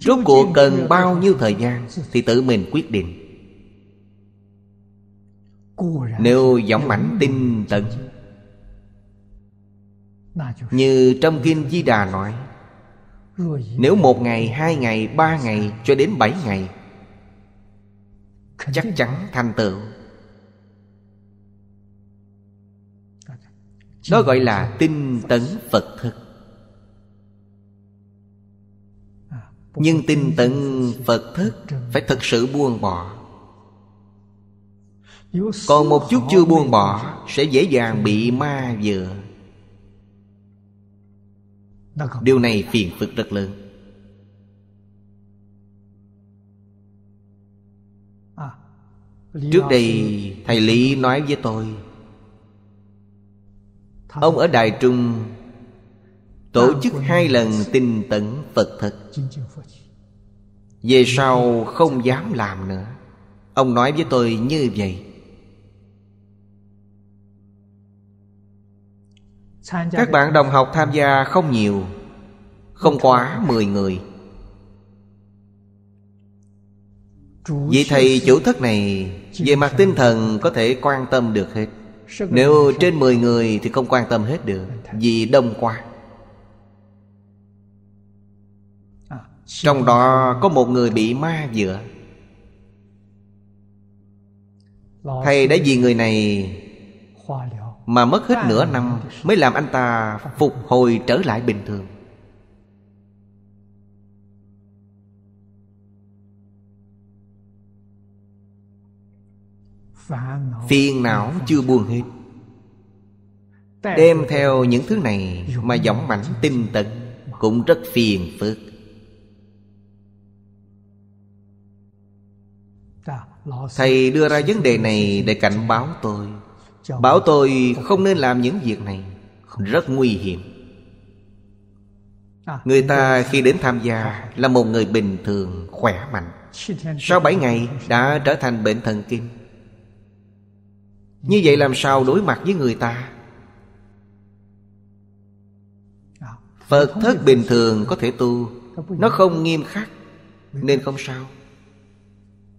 Rốt cuộc cần bao nhiêu thời gian Thì tự mình quyết định nếu dõng mãnh tinh tấn Như trong Kinh Di Đà nói Nếu một ngày, hai ngày, ba ngày cho đến bảy ngày Chắc chắn thành tựu Đó gọi là tinh tấn Phật thực à, Nhưng tinh tấn Phật thức Phải thực sự buông bỏ còn một chút chưa buông bỏ sẽ dễ dàng bị ma dựa điều này phiền phức rất lớn trước đây thầy lý nói với tôi ông ở đài trung tổ chức hai lần tinh tấn phật thực về sau không dám làm nữa ông nói với tôi như vậy Các bạn đồng học tham gia không nhiều Không quá 10 người Vị thầy chủ thất này Về mặt tinh thần có thể quan tâm được hết Nếu trên 10 người thì không quan tâm hết được Vì đông quá à, Trong đó có một người bị ma dựa Thầy đã vì người này mà mất hết nửa vâng. năm mới làm anh ta phục hồi trở lại bình thường phiền não chưa buông hết đem theo những thứ này mà giọng mãnh tinh tấn cũng rất phiền phức thầy đưa ra vấn đề này để cảnh báo tôi Bảo tôi không nên làm những việc này Rất nguy hiểm à, Người ta khi đến tham gia Là một người bình thường khỏe mạnh Sau 7 ngày đã trở thành bệnh thần kinh Như vậy làm sao đối mặt với người ta à, Phật thất bình thường có thể tu Nó không nghiêm khắc Nên không sao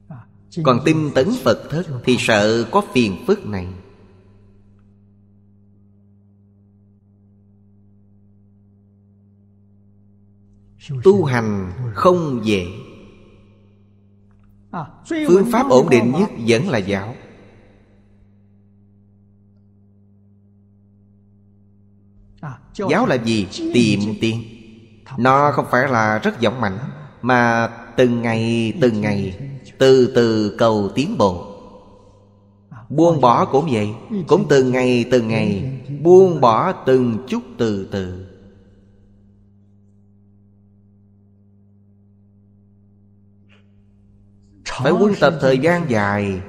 à, Còn tinh tấn Phật thất Thì sợ có phiền phức này tu hành không dễ à, phương pháp ổn định nhất vẫn là giáo à, giáo là gì tìm tiên nó không phải là rất vọng mạnh mà từng ngày từng ngày từ từ cầu tiến bộ à, buông bỏ cũng vậy cũng từng ngày từng ngày buông bỏ từng chút từ từ phải quân tập thời gian dài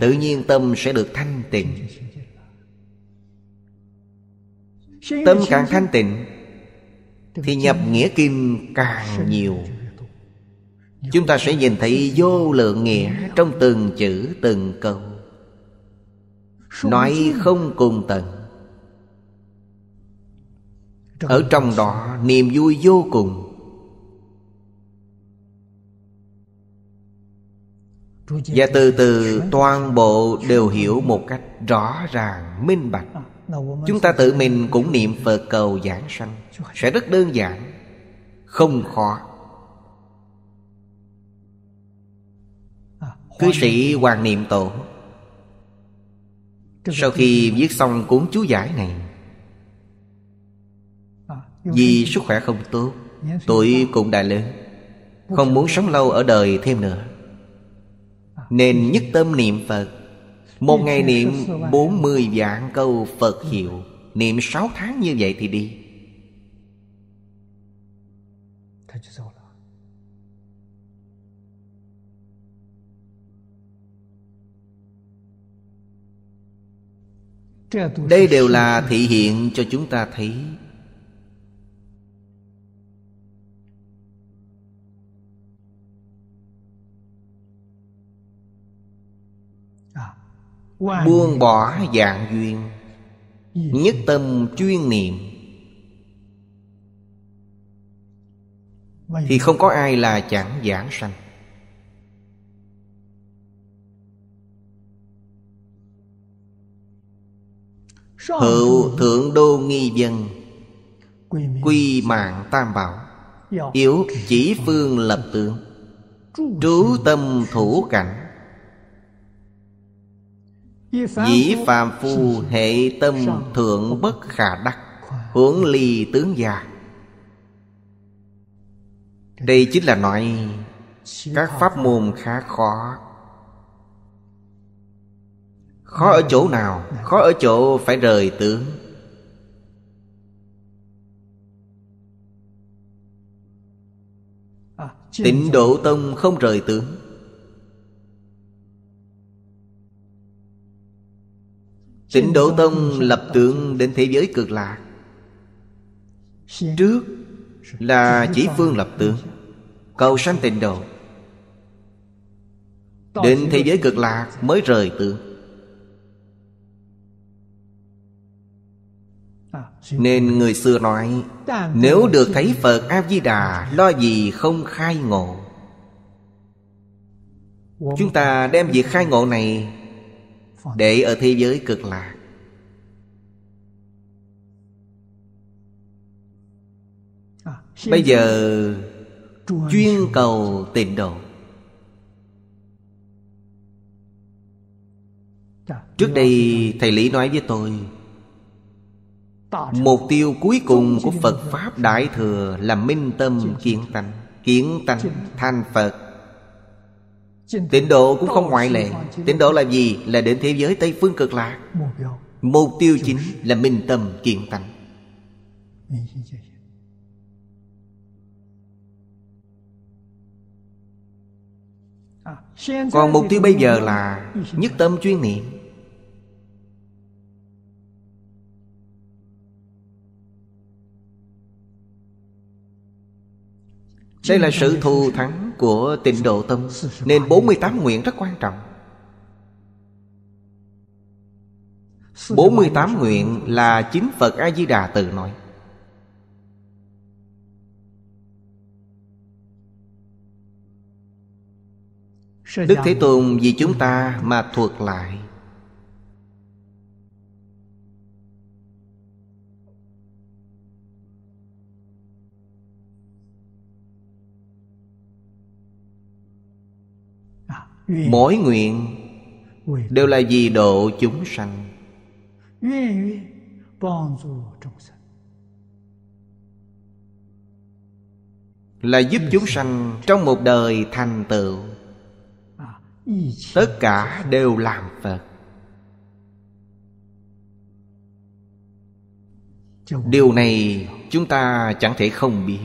tự nhiên tâm sẽ được thanh tịnh tâm càng thanh tịnh thì nhập nghĩa kim càng nhiều chúng ta sẽ nhìn thấy vô lượng nghĩa trong từng chữ từng câu nói không cùng tận ở trong đó niềm vui vô cùng và từ từ toàn bộ đều hiểu một cách rõ ràng minh bạch chúng ta tự mình cũng niệm phật cầu giảng sanh sẽ rất đơn giản không khó cư sĩ hoàng niệm tổ sau khi viết xong cuốn chú giải này vì sức khỏe không tốt tuổi cũng đã lớn không muốn sống lâu ở đời thêm nữa nên nhất tâm niệm Phật Một ngày niệm 40 vạn câu Phật hiệu Niệm 6 tháng như vậy thì đi Đây đều là thị hiện cho chúng ta thấy Buông bỏ dạng duyên Nhất tâm chuyên niệm Thì không có ai là chẳng giảng sanh Hữu thượng đô nghi dân Quy mạng tam bảo Yếu chỉ phương lập tượng Trú tâm thủ cảnh Dĩ phàm phu hệ tâm thượng bất khả đắc Hướng ly tướng già Đây chính là nói Các pháp môn khá khó Khó ở chỗ nào Khó ở chỗ phải rời tướng à, Tịnh độ tông không rời tướng Tịnh Độ Tông lập tượng đến thế giới cực lạc Trước là chỉ phương lập tượng Cầu sanh tịnh độ Đến thế giới cực lạc mới rời tượng Nên người xưa nói Nếu được thấy Phật A-di-đà Lo gì không khai ngộ Chúng ta đem việc khai ngộ này để ở thế giới cực lạc à, bây giờ chuyên cầu tịnh độ dạ, trước đây thầy lý nói với tôi mục tiêu cuối cùng của phật pháp đại thừa là minh tâm kiến tánh kiến tánh thành phật Tịnh độ cũng không ngoại lệ Tịnh độ là gì? Là đến thế giới Tây Phương cực lạc Mục tiêu chính là minh tâm kiện tánh Còn mục tiêu bây giờ là Nhất tâm chuyên niệm Đây là sự thù thắng của tịnh độ tâm Nên 48 nguyện rất quan trọng 48 nguyện là chính Phật A-di-đà tự nói Đức Thế Tôn vì chúng ta mà thuộc lại mỗi nguyện đều là vì độ chúng sanh là giúp chúng sanh trong một đời thành tựu à, tất cả đều làm phật điều này chúng ta chẳng thể không biết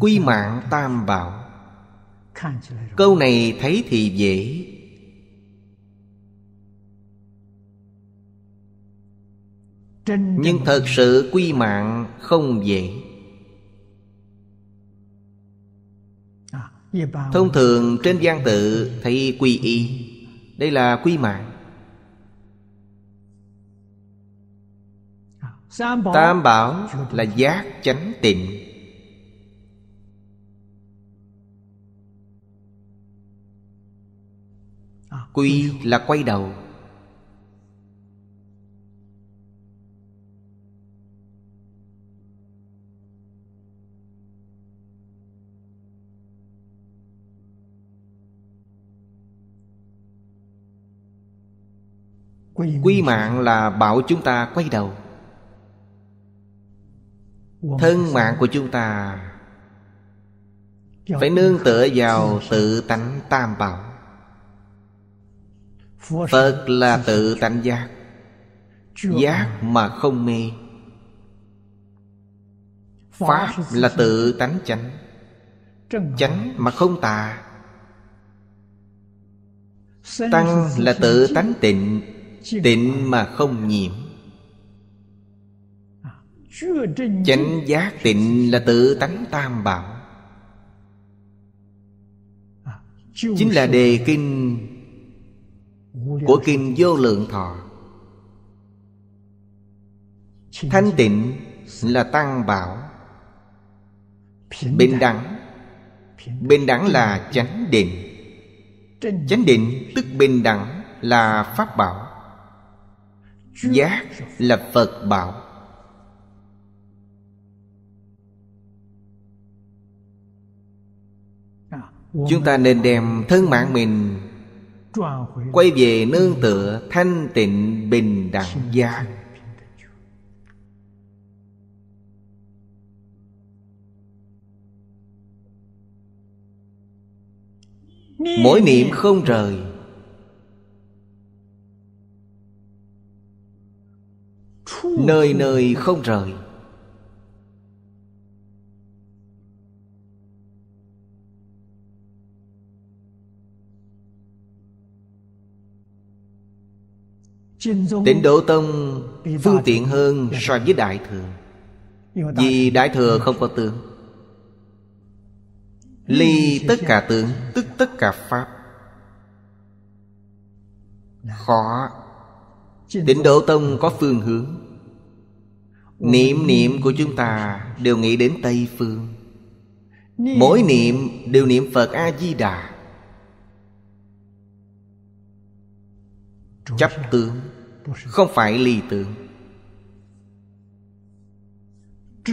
quy mạng tam bảo câu này thấy thì dễ nhưng thật sự quy mạng không dễ à, thông thường trên gian tự thấy quy y đây là quy mạng à, tam bảo là giác chánh tịnh quy là quay đầu quy mạng là bảo chúng ta quay đầu thân mạng của chúng ta phải nương tựa vào tự tánh tam bảo Phật là tự tánh giác Giác mà không mê Pháp là tự tánh chánh Chánh mà không tà Tăng là tự tánh tịnh Tịnh mà không nhiễm à, Chánh giác tịnh là tự tánh tam bảo à, Chính là đề kinh của kinh vô lượng thọ thanh tịnh là tăng bảo bình đẳng bình đẳng là chánh định chánh định tức bình đẳng là pháp bảo giác là phật bảo chúng ta nên đem thân mạng mình quay về nương tựa thanh tịnh bình đẳng giác mỗi niệm không rời nơi nơi không rời Tịnh Độ Tông phương tiện hơn so với Đại Thừa Vì Đại Thừa không có tướng Ly tất cả tướng tức tất cả Pháp Khó Tịnh Độ Tông có phương hướng Niệm niệm của chúng ta đều nghĩ đến Tây Phương Mỗi niệm đều niệm Phật A-di-đà Chấp tướng không phải lì tưởng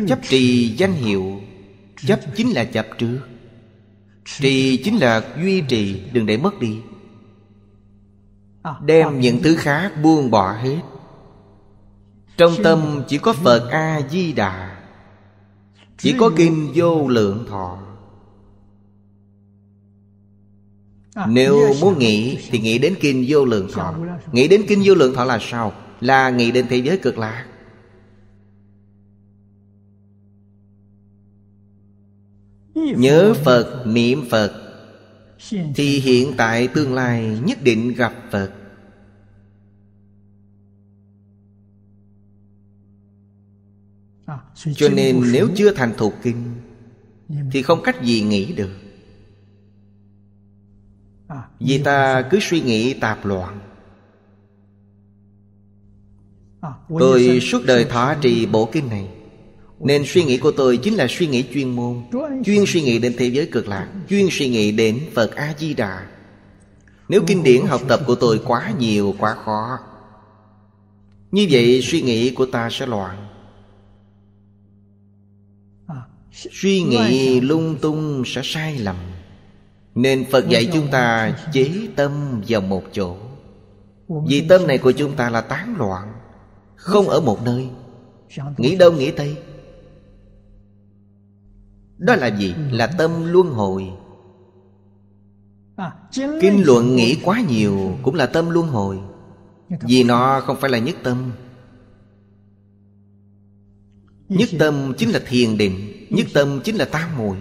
Chấp trì danh hiệu Chấp chính là chấp trước Trì chính là duy trì Đừng để mất đi Đem những thứ khác buông bỏ hết Trong tâm chỉ có Phật A-di-đà Chỉ có Kim Vô Lượng Thọ À, nếu muốn nghĩ thì nghĩ đến Kinh Vô Lượng Thọ Nghĩ đến Kinh Vô Lượng Thọ là sao? Là nghĩ đến thế giới cực lạc Nhớ Phật, niệm Phật Thì hiện tại tương lai nhất định gặp Phật à, Cho nên nếu chưa thành thục kinh Thì không cách gì nghĩ được vì ta cứ suy nghĩ tạp loạn à, tôi suốt đời thọ trì bộ kinh này nên suy nghĩ của tôi chính là suy nghĩ chuyên môn chuyên suy nghĩ đến thế giới cực lạc chuyên suy nghĩ đến phật a di đà nếu kinh điển học tập của tôi quá nhiều quá khó như vậy suy nghĩ của ta sẽ loạn à, suy nghĩ lung tung sẽ sai lầm nên Phật dạy chúng ta chế tâm vào một chỗ Vì tâm này của chúng ta là tán loạn Không ở một nơi Nghĩ đâu nghĩ tây Đó là gì? Là tâm luân hồi à, Kinh luận nghĩ quá nhiều Cũng là tâm luân hồi dạ, Vì nó không phải là nhất tâm Nhất tâm chính là thiền định Nhất tâm chính là tam muội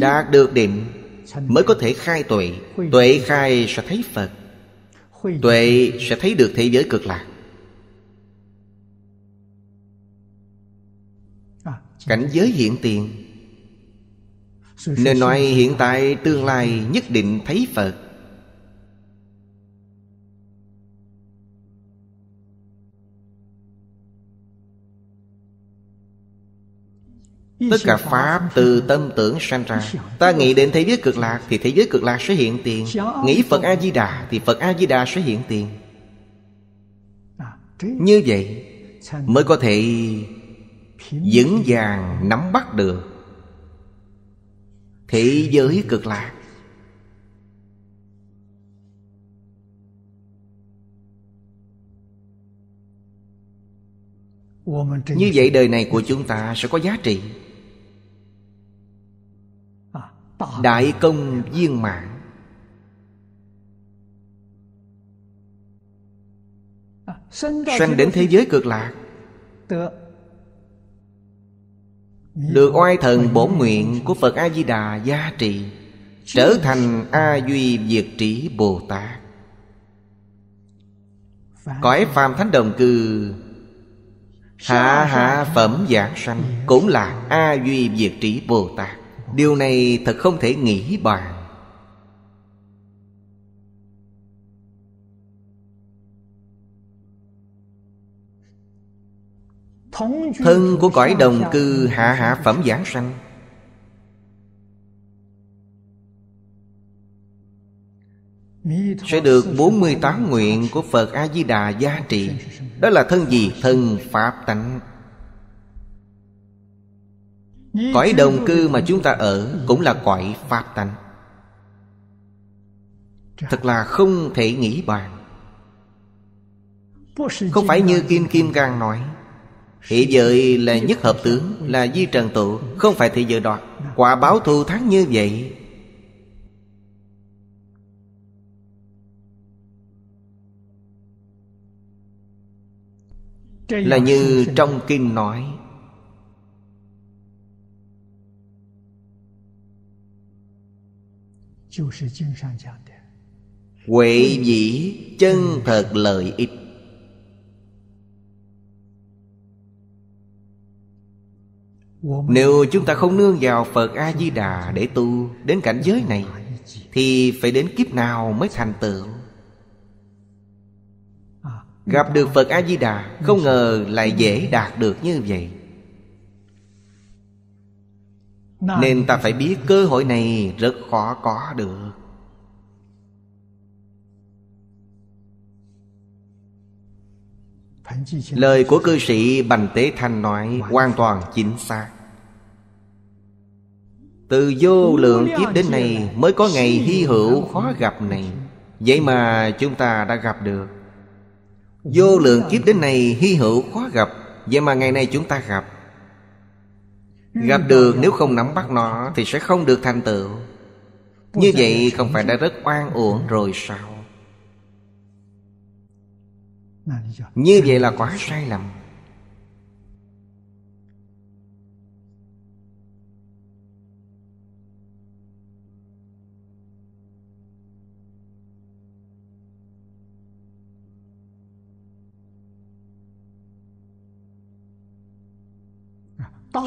đạt được định mới có thể khai tuệ tuệ khai sẽ thấy phật tuệ sẽ thấy được thế giới cực lạc cảnh giới hiện tiền nên nói hiện tại tương lai nhất định thấy phật Tất cả Pháp từ tâm tưởng sanh ra Ta nghĩ đến thế giới cực lạc Thì thế giới cực lạc sẽ hiện tiền Nghĩ Phật A-di-đà Thì Phật A-di-đà sẽ hiện tiền Như vậy Mới có thể vững vàng nắm bắt được Thế giới cực lạc Như vậy đời này của chúng ta sẽ có giá trị Đại công viên mãn Sanh đến thế giới cực lạc Được oai thần bổn nguyện của Phật A-di-đà gia trị Trở thành A-duy diệt trí Bồ Tát Cõi phàm thánh đồng cư Hạ hạ phẩm giảng sanh Cũng là A-duy diệt trí Bồ Tát điều này thật không thể nghĩ bàn thân của cõi đồng cư hạ hạ phẩm giảng sanh sẽ được 48 nguyện của Phật A Di Đà gia trị. Đó là thân gì? Thân Pháp tánh. Cõi đồng cư mà chúng ta ở Cũng là cõi Pháp tánh Thật là không thể nghĩ bàn Không phải như Kim Kim Cang nói Hiện giới là nhất hợp tướng Là di trần tụ Không phải thị giờ đoạt Quả báo thù thắng như vậy Là như trong kinh nói huệ dĩ chân thật lợi ích nếu chúng ta không nương vào phật a di đà để tu đến cảnh giới này thì phải đến kiếp nào mới thành tựu à, gặp được phật a di đà không ngờ lại dễ đạt được như vậy nên ta phải biết cơ hội này rất khó có được Lời của cư sĩ Bành Tế Thanh nói hoàn toàn chính xác Từ vô lượng kiếp đến nay mới có ngày hy hữu khó gặp này Vậy mà chúng ta đã gặp được Vô lượng kiếp đến nay hy hữu khó gặp Vậy mà ngày nay chúng ta gặp Gặp được nếu không nắm bắt nó Thì sẽ không được thành tựu Như vậy không phải đã rất oan uổng rồi sao Như vậy là quá sai lầm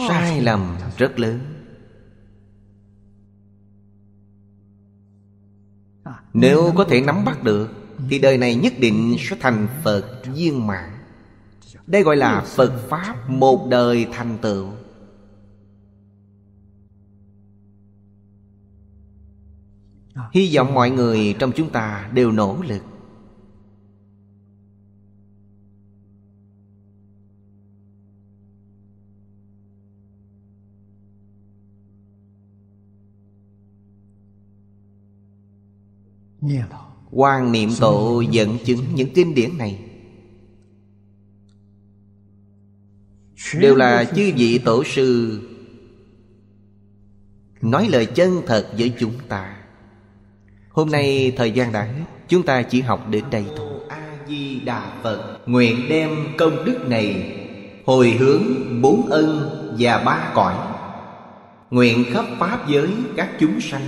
sai lầm rất lớn à, nếu có thể nắm bắt được thì đời này nhất định sẽ thành phật viên mãn đây gọi là phật pháp một đời thành tựu à. hy vọng mọi người trong chúng ta đều nỗ lực quan niệm tổ dẫn chứng những kinh điển này đều là chư vị tổ sư nói lời chân thật với chúng ta hôm nay thời gian đã hết chúng ta chỉ học đến đây thôi a di đà phật nguyện đem công đức này hồi hướng bốn ân và ba cõi nguyện khắp pháp giới các chúng sanh